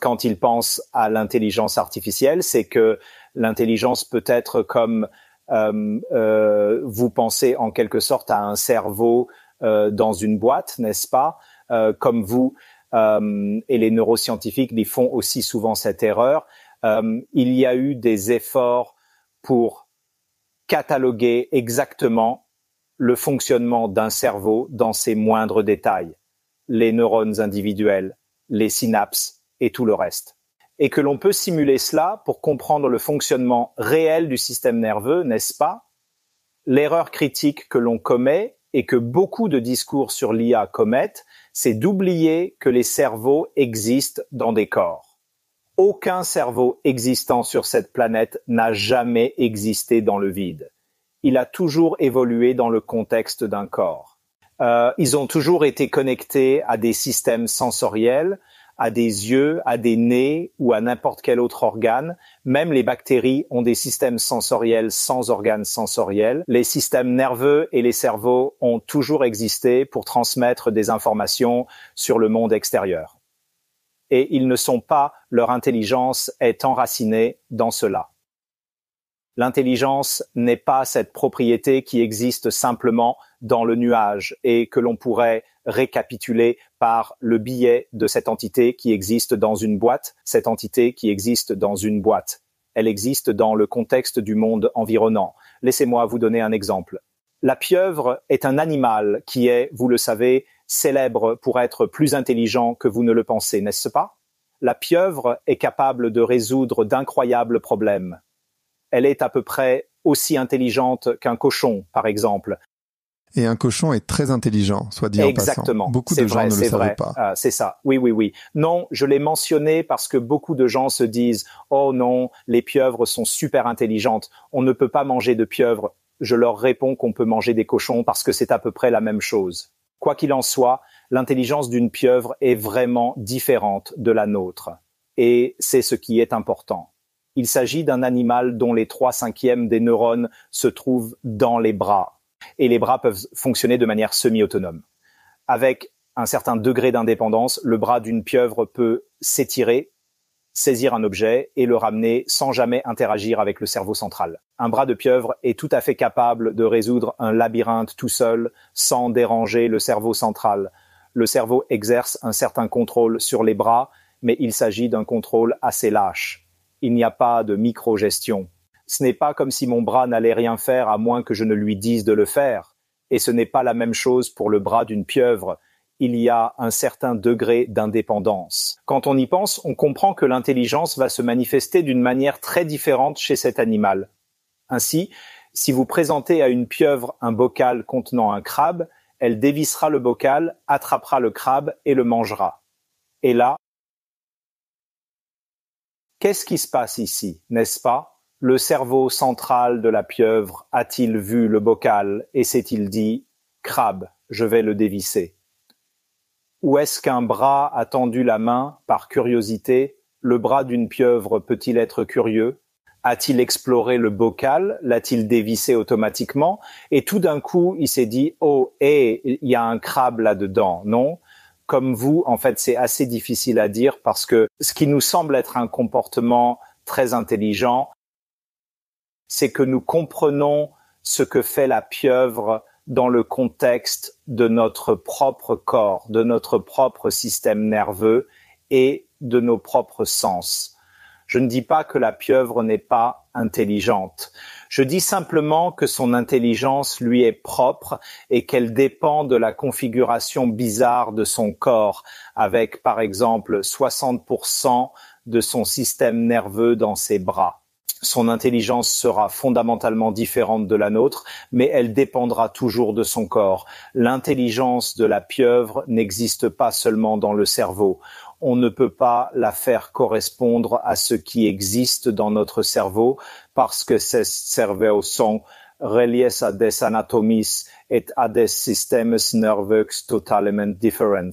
quand ils pensent à l'intelligence artificielle, c'est que l'intelligence peut être comme euh, euh, vous pensez en quelque sorte à un cerveau dans une boîte, n'est-ce pas Comme vous, euh, et les neuroscientifiques y font aussi souvent cette erreur. Euh, il y a eu des efforts pour cataloguer exactement le fonctionnement d'un cerveau dans ses moindres détails, les neurones individuels, les synapses et tout le reste. Et que l'on peut simuler cela pour comprendre le fonctionnement réel du système nerveux, n'est-ce pas L'erreur critique que l'on commet et que beaucoup de discours sur l'IA commettent, c'est d'oublier que les cerveaux existent dans des corps. Aucun cerveau existant sur cette planète n'a jamais existé dans le vide. Il a toujours évolué dans le contexte d'un corps. Euh, ils ont toujours été connectés à des systèmes sensoriels, à des yeux, à des nez ou à n'importe quel autre organe. Même les bactéries ont des systèmes sensoriels sans organes sensoriels. Les systèmes nerveux et les cerveaux ont toujours existé pour transmettre des informations sur le monde extérieur. Et ils ne sont pas, leur intelligence est enracinée dans cela. L'intelligence n'est pas cette propriété qui existe simplement dans le nuage et que l'on pourrait récapituler par le billet de cette entité qui existe dans une boîte, cette entité qui existe dans une boîte. Elle existe dans le contexte du monde environnant. Laissez-moi vous donner un exemple. La pieuvre est un animal qui est, vous le savez, célèbre pour être plus intelligent que vous ne le pensez, n'est-ce pas La pieuvre est capable de résoudre d'incroyables problèmes elle est à peu près aussi intelligente qu'un cochon, par exemple. Et un cochon est très intelligent, soit dit Exactement. en passant. Beaucoup de gens ne le savent pas. Ah, c'est ça. Oui, oui, oui. Non, je l'ai mentionné parce que beaucoup de gens se disent "Oh non, les pieuvres sont super intelligentes. On ne peut pas manger de pieuvres." Je leur réponds qu'on peut manger des cochons parce que c'est à peu près la même chose. Quoi qu'il en soit, l'intelligence d'une pieuvre est vraiment différente de la nôtre, et c'est ce qui est important. Il s'agit d'un animal dont les trois cinquièmes des neurones se trouvent dans les bras. Et les bras peuvent fonctionner de manière semi-autonome. Avec un certain degré d'indépendance, le bras d'une pieuvre peut s'étirer, saisir un objet et le ramener sans jamais interagir avec le cerveau central. Un bras de pieuvre est tout à fait capable de résoudre un labyrinthe tout seul sans déranger le cerveau central. Le cerveau exerce un certain contrôle sur les bras, mais il s'agit d'un contrôle assez lâche il n'y a pas de micro-gestion. Ce n'est pas comme si mon bras n'allait rien faire à moins que je ne lui dise de le faire. Et ce n'est pas la même chose pour le bras d'une pieuvre. Il y a un certain degré d'indépendance. Quand on y pense, on comprend que l'intelligence va se manifester d'une manière très différente chez cet animal. Ainsi, si vous présentez à une pieuvre un bocal contenant un crabe, elle dévissera le bocal, attrapera le crabe et le mangera. Et là, Qu'est-ce qui se passe ici, n'est-ce pas Le cerveau central de la pieuvre a-t-il vu le bocal et s'est-il dit ⁇ Crabe, je vais le dévisser ⁇ Ou est-ce qu'un bras a tendu la main par curiosité Le bras d'une pieuvre peut-il être curieux A-t-il exploré le bocal L'a-t-il dévissé automatiquement Et tout d'un coup, il s'est dit ⁇ Oh, hé, il y a un crabe là-dedans ⁇ Non comme vous, en fait, c'est assez difficile à dire parce que ce qui nous semble être un comportement très intelligent, c'est que nous comprenons ce que fait la pieuvre dans le contexte de notre propre corps, de notre propre système nerveux et de nos propres sens. Je ne dis pas que la pieuvre n'est pas intelligente. Je dis simplement que son intelligence lui est propre et qu'elle dépend de la configuration bizarre de son corps, avec par exemple 60% de son système nerveux dans ses bras. Son intelligence sera fondamentalement différente de la nôtre, mais elle dépendra toujours de son corps. L'intelligence de la pieuvre n'existe pas seulement dans le cerveau on ne peut pas la faire correspondre à ce qui existe dans notre cerveau parce que ces cerveaux sont reliés à des anatomies et à des systèmes nerveux totalement différents.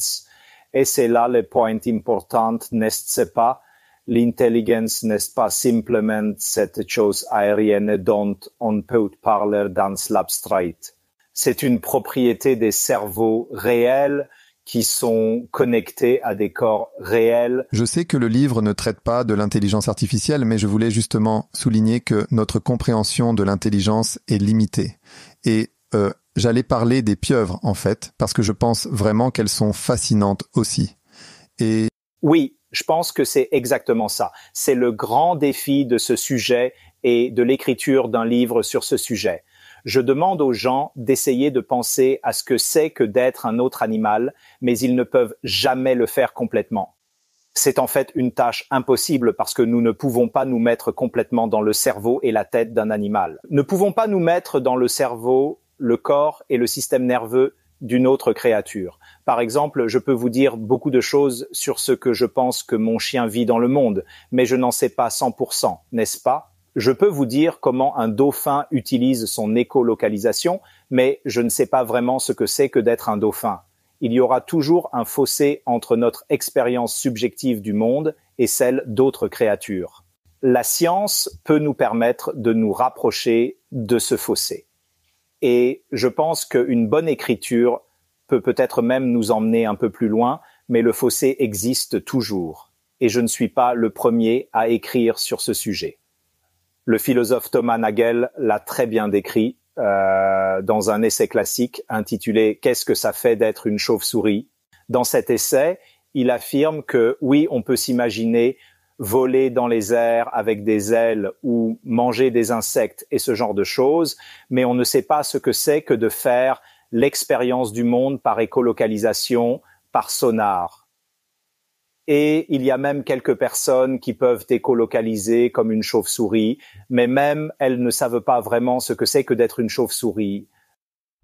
Et c'est là le point important, n'est-ce pas? L'intelligence n'est pas simplement cette chose aérienne dont on peut parler dans l'abstrait. C'est une propriété des cerveaux réels qui sont connectés à des corps réels. Je sais que le livre ne traite pas de l'intelligence artificielle, mais je voulais justement souligner que notre compréhension de l'intelligence est limitée. Et euh, j'allais parler des pieuvres, en fait, parce que je pense vraiment qu'elles sont fascinantes aussi. Et oui, je pense que c'est exactement ça. C'est le grand défi de ce sujet et de l'écriture d'un livre sur ce sujet. Je demande aux gens d'essayer de penser à ce que c'est que d'être un autre animal, mais ils ne peuvent jamais le faire complètement. C'est en fait une tâche impossible parce que nous ne pouvons pas nous mettre complètement dans le cerveau et la tête d'un animal. Ne pouvons pas nous mettre dans le cerveau, le corps et le système nerveux d'une autre créature. Par exemple, je peux vous dire beaucoup de choses sur ce que je pense que mon chien vit dans le monde, mais je n'en sais pas 100%, n'est-ce pas je peux vous dire comment un dauphin utilise son écolocalisation, mais je ne sais pas vraiment ce que c'est que d'être un dauphin. Il y aura toujours un fossé entre notre expérience subjective du monde et celle d'autres créatures. La science peut nous permettre de nous rapprocher de ce fossé. Et je pense qu'une bonne écriture peut peut-être même nous emmener un peu plus loin, mais le fossé existe toujours. Et je ne suis pas le premier à écrire sur ce sujet. Le philosophe Thomas Nagel l'a très bien décrit euh, dans un essai classique intitulé Qu'est-ce que ça fait d'être une chauve-souris Dans cet essai, il affirme que oui, on peut s'imaginer voler dans les airs avec des ailes ou manger des insectes et ce genre de choses, mais on ne sait pas ce que c'est que de faire l'expérience du monde par écolocalisation, par sonar et il y a même quelques personnes qui peuvent écolocaliser comme une chauve-souris, mais même elles ne savent pas vraiment ce que c'est que d'être une chauve-souris.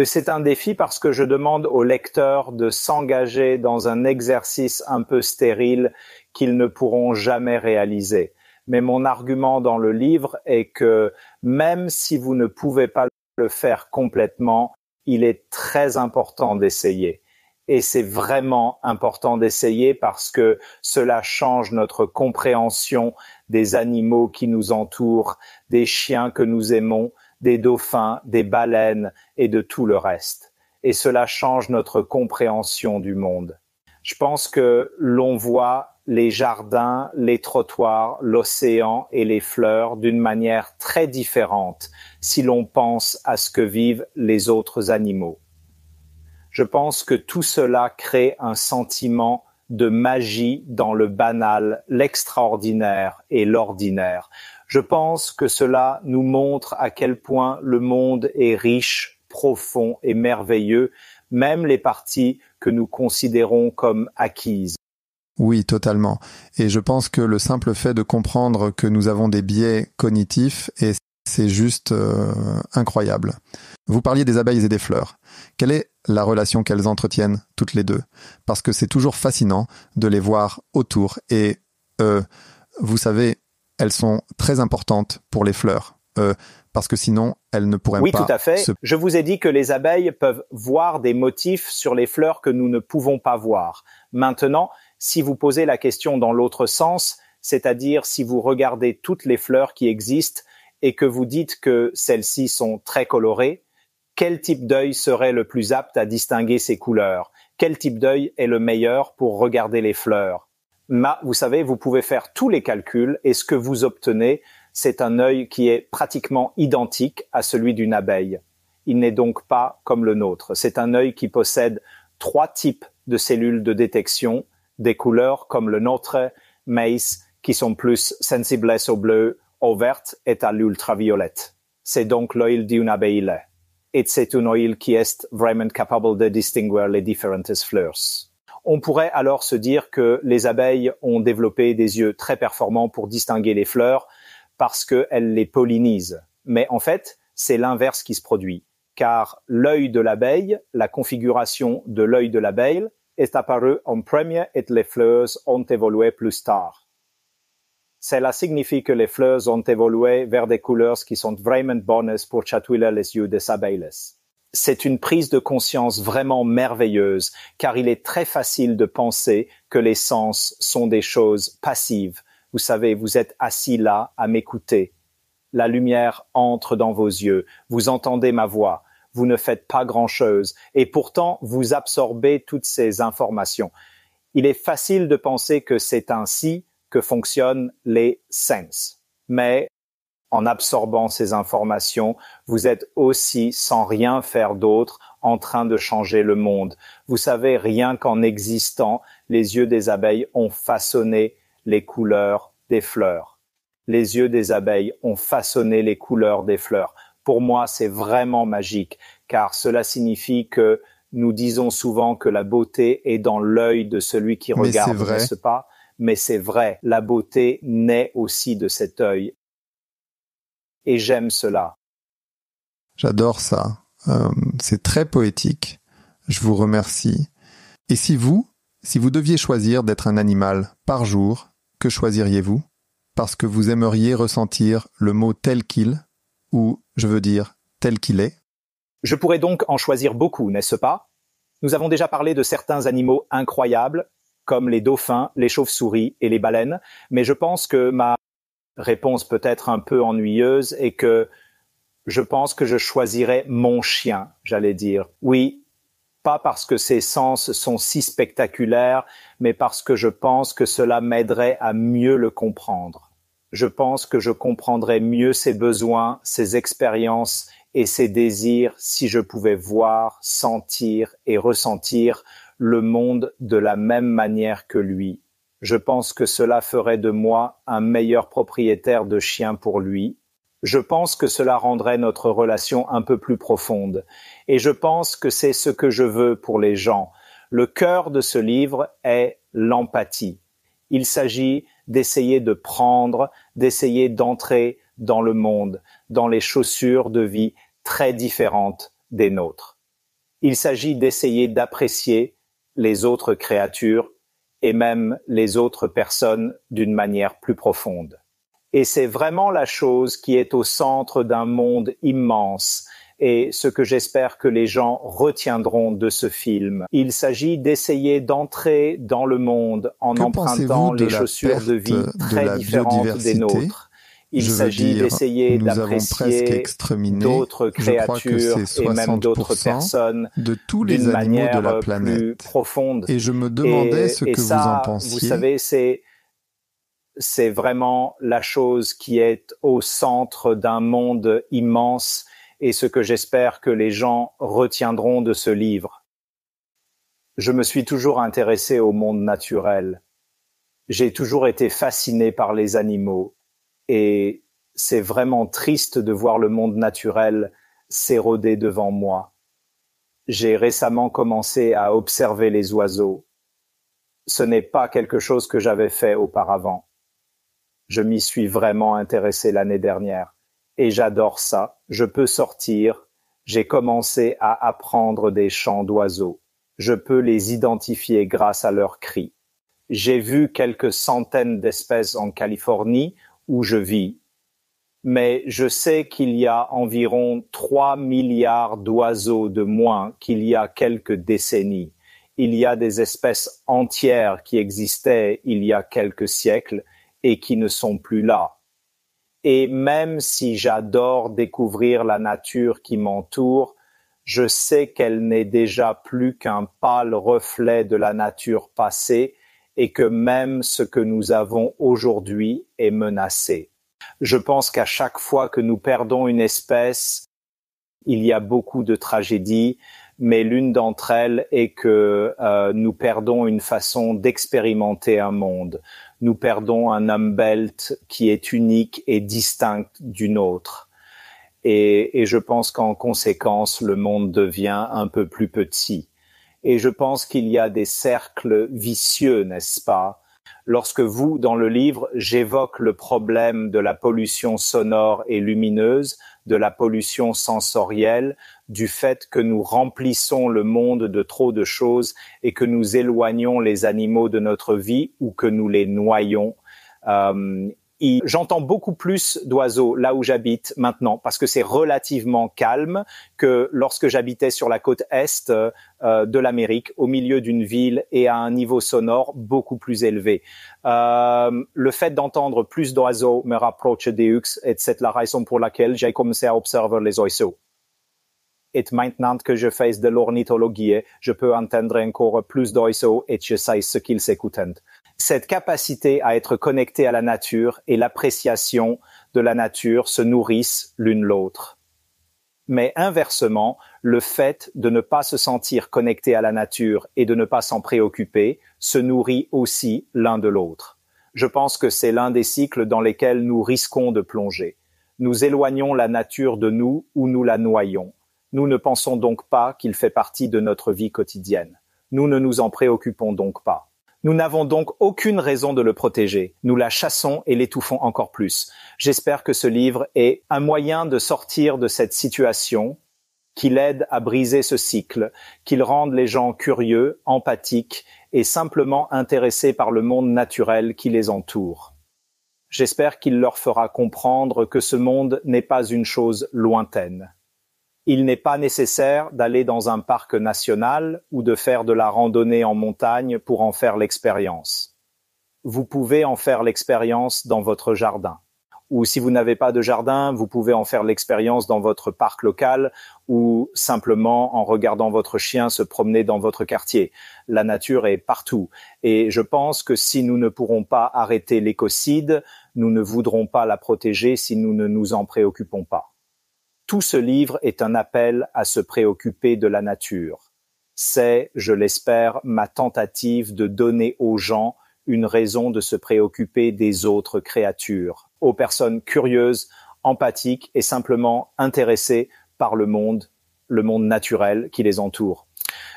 C'est un défi parce que je demande aux lecteurs de s'engager dans un exercice un peu stérile qu'ils ne pourront jamais réaliser. Mais mon argument dans le livre est que même si vous ne pouvez pas le faire complètement, il est très important d'essayer. Et c'est vraiment important d'essayer parce que cela change notre compréhension des animaux qui nous entourent, des chiens que nous aimons, des dauphins, des baleines et de tout le reste. Et cela change notre compréhension du monde. Je pense que l'on voit les jardins, les trottoirs, l'océan et les fleurs d'une manière très différente si l'on pense à ce que vivent les autres animaux. Je pense que tout cela crée un sentiment de magie dans le banal, l'extraordinaire et l'ordinaire. Je pense que cela nous montre à quel point le monde est riche, profond et merveilleux, même les parties que nous considérons comme acquises. Oui, totalement. Et je pense que le simple fait de comprendre que nous avons des biais cognitifs et c'est juste euh, incroyable. Vous parliez des abeilles et des fleurs. Quelle la relation qu'elles entretiennent toutes les deux. Parce que c'est toujours fascinant de les voir autour. Et euh, vous savez, elles sont très importantes pour les fleurs. Euh, parce que sinon, elles ne pourraient pas. Oui, tout à fait. Je vous ai dit que les abeilles peuvent voir des motifs sur les fleurs que nous ne pouvons pas voir. Maintenant, si vous posez la question dans l'autre sens, c'est-à-dire si vous regardez toutes les fleurs qui existent et que vous dites que celles-ci sont très colorées, quel type d'œil serait le plus apte à distinguer ces couleurs Quel type d'œil est le meilleur pour regarder les fleurs Ma, Vous savez, vous pouvez faire tous les calculs et ce que vous obtenez, c'est un œil qui est pratiquement identique à celui d'une abeille. Il n'est donc pas comme le nôtre. C'est un œil qui possède trois types de cellules de détection, des couleurs comme le nôtre, mais qui sont plus sensibles au bleu, au vert et à l'ultraviolette. C'est donc l'œil d'une abeille et c'est une huile qui est vraiment capable de distinguer les différentes fleurs. On pourrait alors se dire que les abeilles ont développé des yeux très performants pour distinguer les fleurs parce qu'elles les pollinisent. Mais en fait, c'est l'inverse qui se produit, car l'œil de l'abeille, la configuration de l'œil de l'abeille, est apparue en premier et les fleurs ont évolué plus tard. Cela signifie que les fleurs ont évolué vers des couleurs qui sont vraiment bonnes pour chatouiller les yeux des abeilles. C'est une prise de conscience vraiment merveilleuse, car il est très facile de penser que les sens sont des choses passives. Vous savez, vous êtes assis là à m'écouter. La lumière entre dans vos yeux, vous entendez ma voix, vous ne faites pas grand-chose, et pourtant vous absorbez toutes ces informations. Il est facile de penser que c'est ainsi, que fonctionnent les sens. Mais en absorbant ces informations, vous êtes aussi, sans rien faire d'autre, en train de changer le monde. Vous savez, rien qu'en existant, les yeux des abeilles ont façonné les couleurs des fleurs. Les yeux des abeilles ont façonné les couleurs des fleurs. Pour moi, c'est vraiment magique, car cela signifie que nous disons souvent que la beauté est dans l'œil de celui qui regarde, n'est-ce pas mais c'est vrai, la beauté naît aussi de cet œil. Et j'aime cela. J'adore ça. Euh, c'est très poétique. Je vous remercie. Et si vous, si vous deviez choisir d'être un animal par jour, que choisiriez-vous Parce que vous aimeriez ressentir le mot tel qu'il, ou je veux dire tel qu'il est Je pourrais donc en choisir beaucoup, n'est-ce pas Nous avons déjà parlé de certains animaux incroyables, comme les dauphins, les chauves-souris et les baleines. Mais je pense que ma réponse peut être un peu ennuyeuse et que je pense que je choisirais mon chien, j'allais dire. Oui, pas parce que ses sens sont si spectaculaires, mais parce que je pense que cela m'aiderait à mieux le comprendre. Je pense que je comprendrais mieux ses besoins, ses expériences et ses désirs si je pouvais voir, sentir et ressentir le monde de la même manière que lui. Je pense que cela ferait de moi un meilleur propriétaire de chien pour lui. Je pense que cela rendrait notre relation un peu plus profonde. Et je pense que c'est ce que je veux pour les gens. Le cœur de ce livre est l'empathie. Il s'agit d'essayer de prendre, d'essayer d'entrer dans le monde, dans les chaussures de vie très différentes des nôtres. Il s'agit d'essayer d'apprécier les autres créatures et même les autres personnes d'une manière plus profonde. Et c'est vraiment la chose qui est au centre d'un monde immense et ce que j'espère que les gens retiendront de ce film. Il s'agit d'essayer d'entrer dans le monde en empruntant les chaussures de vie très différentes des nôtres il s'agit d'essayer d'apprécier d'autres créatures et même d'autres personnes de tous les animaux de la planète. Plus profonde. Et je me demandais ce que vous en pensiez. Vous savez, c'est c'est vraiment la chose qui est au centre d'un monde immense et ce que j'espère que les gens retiendront de ce livre. Je me suis toujours intéressé au monde naturel. J'ai toujours été fasciné par les animaux, et c'est vraiment triste de voir le monde naturel s'éroder devant moi. J'ai récemment commencé à observer les oiseaux. Ce n'est pas quelque chose que j'avais fait auparavant. Je m'y suis vraiment intéressé l'année dernière et j'adore ça. Je peux sortir. J'ai commencé à apprendre des chants d'oiseaux. Je peux les identifier grâce à leurs cris. J'ai vu quelques centaines d'espèces en Californie où je vis, mais je sais qu'il y a environ 3 milliards d'oiseaux de moins qu'il y a quelques décennies. Il y a des espèces entières qui existaient il y a quelques siècles et qui ne sont plus là. Et même si j'adore découvrir la nature qui m'entoure, je sais qu'elle n'est déjà plus qu'un pâle reflet de la nature passée et que même ce que nous avons aujourd'hui est menacé. Je pense qu'à chaque fois que nous perdons une espèce, il y a beaucoup de tragédies, mais l'une d'entre elles est que euh, nous perdons une façon d'expérimenter un monde. Nous perdons un umbelt qui est unique et distinct d'une autre. et je pense qu'en conséquence, le monde devient un peu plus petit. Et je pense qu'il y a des cercles vicieux, n'est-ce pas Lorsque vous, dans le livre, j'évoque le problème de la pollution sonore et lumineuse, de la pollution sensorielle, du fait que nous remplissons le monde de trop de choses et que nous éloignons les animaux de notre vie ou que nous les noyons. Euh, j'entends beaucoup plus d'oiseaux là où j'habite maintenant parce que c'est relativement calme que lorsque j'habitais sur la côte est euh, euh, de l'Amérique, au milieu d'une ville et à un niveau sonore beaucoup plus élevé. Euh, le fait d'entendre plus d'oiseaux me rapproche des Hux et c'est la raison pour laquelle j'ai commencé à observer les oiseaux et maintenant que je fais de l'ornithologie, je peux entendre encore plus d'oiseaux et je sais ce qu'ils écoutent. Cette capacité à être connecté à la nature et l'appréciation de la nature se nourrissent l'une l'autre. Mais inversement, le fait de ne pas se sentir connecté à la nature et de ne pas s'en préoccuper se nourrit aussi l'un de l'autre. Je pense que c'est l'un des cycles dans lesquels nous risquons de plonger. Nous éloignons la nature de nous ou nous la noyons. Nous ne pensons donc pas qu'il fait partie de notre vie quotidienne. Nous ne nous en préoccupons donc pas. Nous n'avons donc aucune raison de le protéger. Nous la chassons et l'étouffons encore plus. J'espère que ce livre est un moyen de sortir de cette situation, qu'il aide à briser ce cycle, qu'il rende les gens curieux, empathiques et simplement intéressés par le monde naturel qui les entoure. J'espère qu'il leur fera comprendre que ce monde n'est pas une chose lointaine il n'est pas nécessaire d'aller dans un parc national ou de faire de la randonnée en montagne pour en faire l'expérience. Vous pouvez en faire l'expérience dans votre jardin. Ou si vous n'avez pas de jardin, vous pouvez en faire l'expérience dans votre parc local ou simplement en regardant votre chien se promener dans votre quartier. La nature est partout. Et je pense que si nous ne pourrons pas arrêter l'écocide, nous ne voudrons pas la protéger si nous ne nous en préoccupons pas. Tout ce livre est un appel à se préoccuper de la nature. C'est, je l'espère, ma tentative de donner aux gens une raison de se préoccuper des autres créatures, aux personnes curieuses, empathiques et simplement intéressées par le monde, le monde naturel qui les entoure.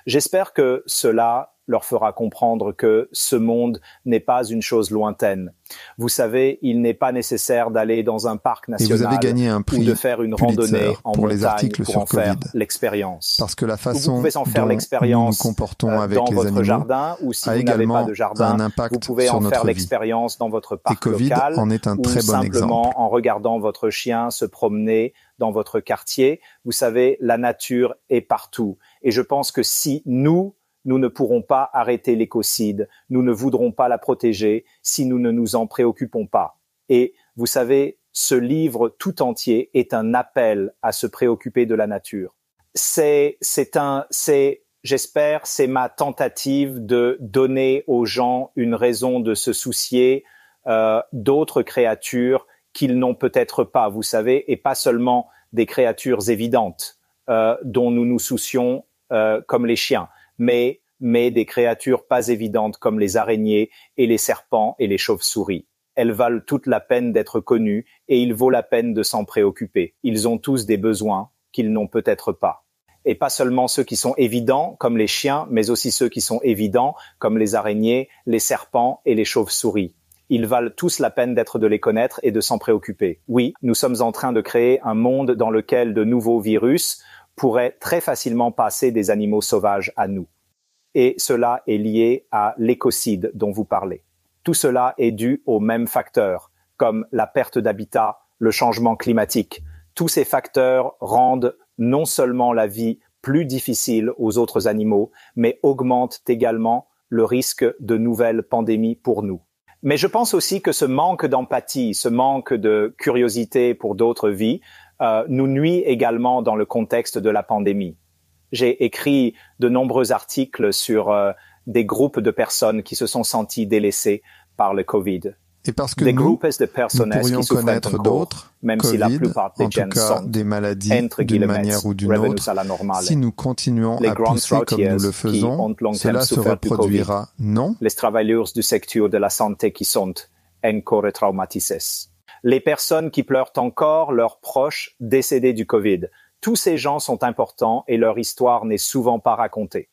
J'espère que cela leur fera comprendre que ce monde n'est pas une chose lointaine. Vous savez, il n'est pas nécessaire d'aller dans un parc national ou de faire une randonnée en pour les articles pour faire l'expérience. Parce que la façon vous en faire l'expérience nous nous comportons euh, avec dans votre jardin ou si vous n'avez pas de jardin, vous pouvez en faire l'expérience dans votre parc et COVID en est un très ou exemple. simplement en regardant votre chien se promener dans votre quartier. Vous savez, la nature est partout. Et je pense que si nous, nous ne pourrons pas arrêter l'écocide, nous ne voudrons pas la protéger si nous ne nous en préoccupons pas. Et vous savez, ce livre tout entier est un appel à se préoccuper de la nature. C'est, c'est un, c'est, j'espère, c'est ma tentative de donner aux gens une raison de se soucier euh, d'autres créatures qu'ils n'ont peut-être pas, vous savez, et pas seulement des créatures évidentes euh, dont nous nous soucions euh, comme les chiens mais, mais des créatures pas évidentes comme les araignées et les serpents et les chauves-souris. Elles valent toute la peine d'être connues et il vaut la peine de s'en préoccuper. Ils ont tous des besoins qu'ils n'ont peut-être pas et pas seulement ceux qui sont évidents comme les chiens, mais aussi ceux qui sont évidents comme les araignées, les serpents et les chauves-souris. Ils valent tous la peine d'être de les connaître et de s'en préoccuper. Oui, nous sommes en train de créer un monde dans lequel de nouveaux virus pourraient très facilement passer des animaux sauvages à nous. Et cela est lié à l'écocide dont vous parlez. Tout cela est dû aux mêmes facteurs, comme la perte d'habitat, le changement climatique. Tous ces facteurs rendent non seulement la vie plus difficile aux autres animaux, mais augmentent également le risque de nouvelles pandémies pour nous. Mais je pense aussi que ce manque d'empathie, ce manque de curiosité pour d'autres vies euh, nous nuit également dans le contexte de la pandémie. J'ai écrit de nombreux articles sur euh, des groupes de personnes qui se sont sentis délaissés par le Covid. Et parce que nous, de personnes pourrions qui connaître d'autres, même COVID, si la plupart des gens tout des maladies d'une manière ou d'une autre, si nous continuons à pousser comme nous le faisons, cela se reproduira, non Les travailleurs du secteur de la santé qui sont encore traumatisés les personnes qui pleurent encore leurs proches décédés du Covid. Tous ces gens sont importants et leur histoire n'est souvent pas racontée.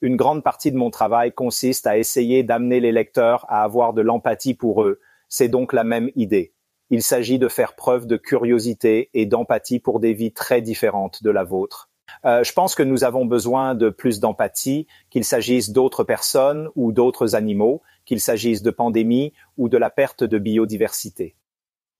Une grande partie de mon travail consiste à essayer d'amener les lecteurs à avoir de l'empathie pour eux. C'est donc la même idée. Il s'agit de faire preuve de curiosité et d'empathie pour des vies très différentes de la vôtre. Euh, je pense que nous avons besoin de plus d'empathie, qu'il s'agisse d'autres personnes ou d'autres animaux, qu'il s'agisse de pandémies ou de la perte de biodiversité.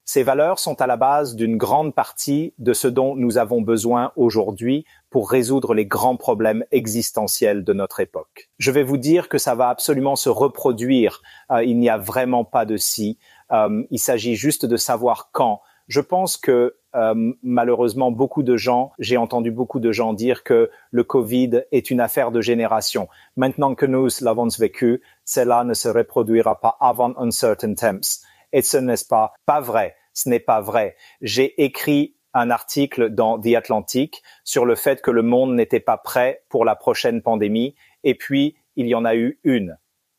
Ces valeurs sont à la base d'une grande partie de ce dont nous avons besoin aujourd'hui pour résoudre les grands problèmes existentiels de notre époque. Je vais vous dire que ça va absolument se reproduire. Euh, il n'y a vraiment pas de si. Euh, il s'agit juste de savoir quand. Je pense que euh, malheureusement beaucoup de gens, j'ai entendu beaucoup de gens dire que le Covid est une affaire de génération. Maintenant que nous l'avons vécu, cela ne se reproduira pas avant un certain temps. Et ce n'est pas pas vrai. Ce n'est pas vrai. J'ai écrit un article dans The Atlantic sur le fait que le monde n'était pas prêt pour la prochaine pandémie. Et puis, il y en a eu une.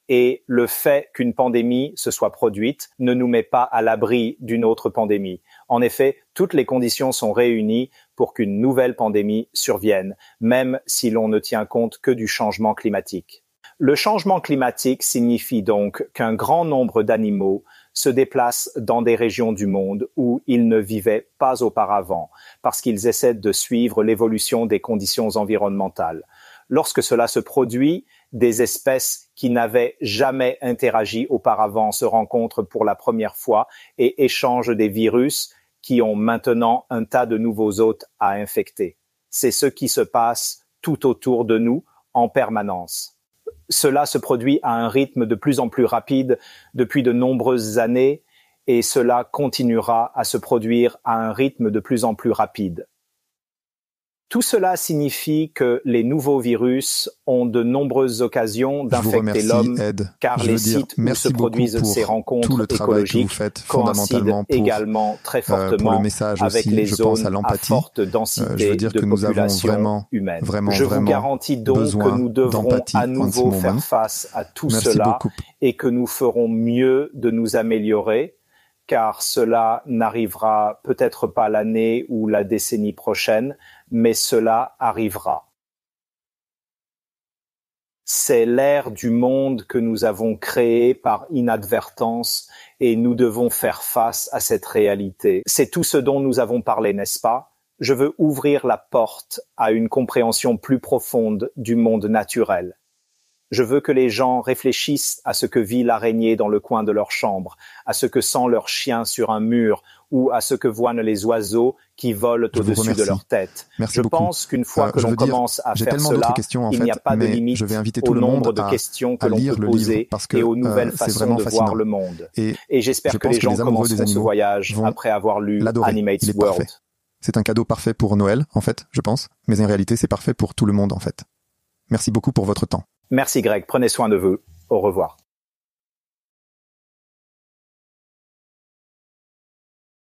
Et le fait qu'une pandémie se soit produite ne nous met pas à l'abri d'une autre pandémie. En effet, toutes les conditions sont réunies pour qu'une nouvelle pandémie survienne, même si l'on ne tient compte que du changement climatique. Le changement climatique signifie donc qu'un grand nombre d'animaux se déplacent dans des régions du monde où ils ne vivaient pas auparavant, parce qu'ils essaient de suivre l'évolution des conditions environnementales. Lorsque cela se produit, des espèces qui n'avaient jamais interagi auparavant se rencontrent pour la première fois et échangent des virus qui ont maintenant un tas de nouveaux hôtes à infecter. C'est ce qui se passe tout autour de nous en permanence cela se produit à un rythme de plus en plus rapide depuis de nombreuses années et cela continuera à se produire à un rythme de plus en plus rapide. Tout cela signifie que les nouveaux virus ont de nombreuses occasions d'infecter l'homme, car les sites où se produisent ces rencontres tout écologiques que vous fondamentalement également très euh, fortement avec les zones à, forte euh, densité Je de population humaine. Vraiment, Je vous garantis donc que nous devrons à nouveau faire face à tout cela et que nous ferons mieux de nous améliorer car cela n'arrivera peut-être pas l'année ou la décennie prochaine, mais cela arrivera. C'est l'ère du monde que nous avons créé par inadvertance et nous devons faire face à cette réalité. C'est tout ce dont nous avons parlé, n'est-ce pas Je veux ouvrir la porte à une compréhension plus profonde du monde naturel. Je veux que les gens réfléchissent à ce que vit l'araignée dans le coin de leur chambre, à ce que sent leur chien sur un mur ou à ce que voient les oiseaux qui volent au-dessus de leur tête. je pense qu'une fois euh, que l'on commence à faire cela, questions, il n'y a pas de limite je vais inviter tout au le nombre monde de questions que l'on peut poser et aux nouvelles euh, façons de voir le monde. Et, j'espère que les gens commenceront ce voyage après avoir lu Animates World. C'est un cadeau parfait pour Noël, en fait, je pense, mais en réalité, c'est parfait pour tout le monde, en fait. Merci beaucoup pour votre temps. Merci Greg, prenez soin de vous. Au revoir.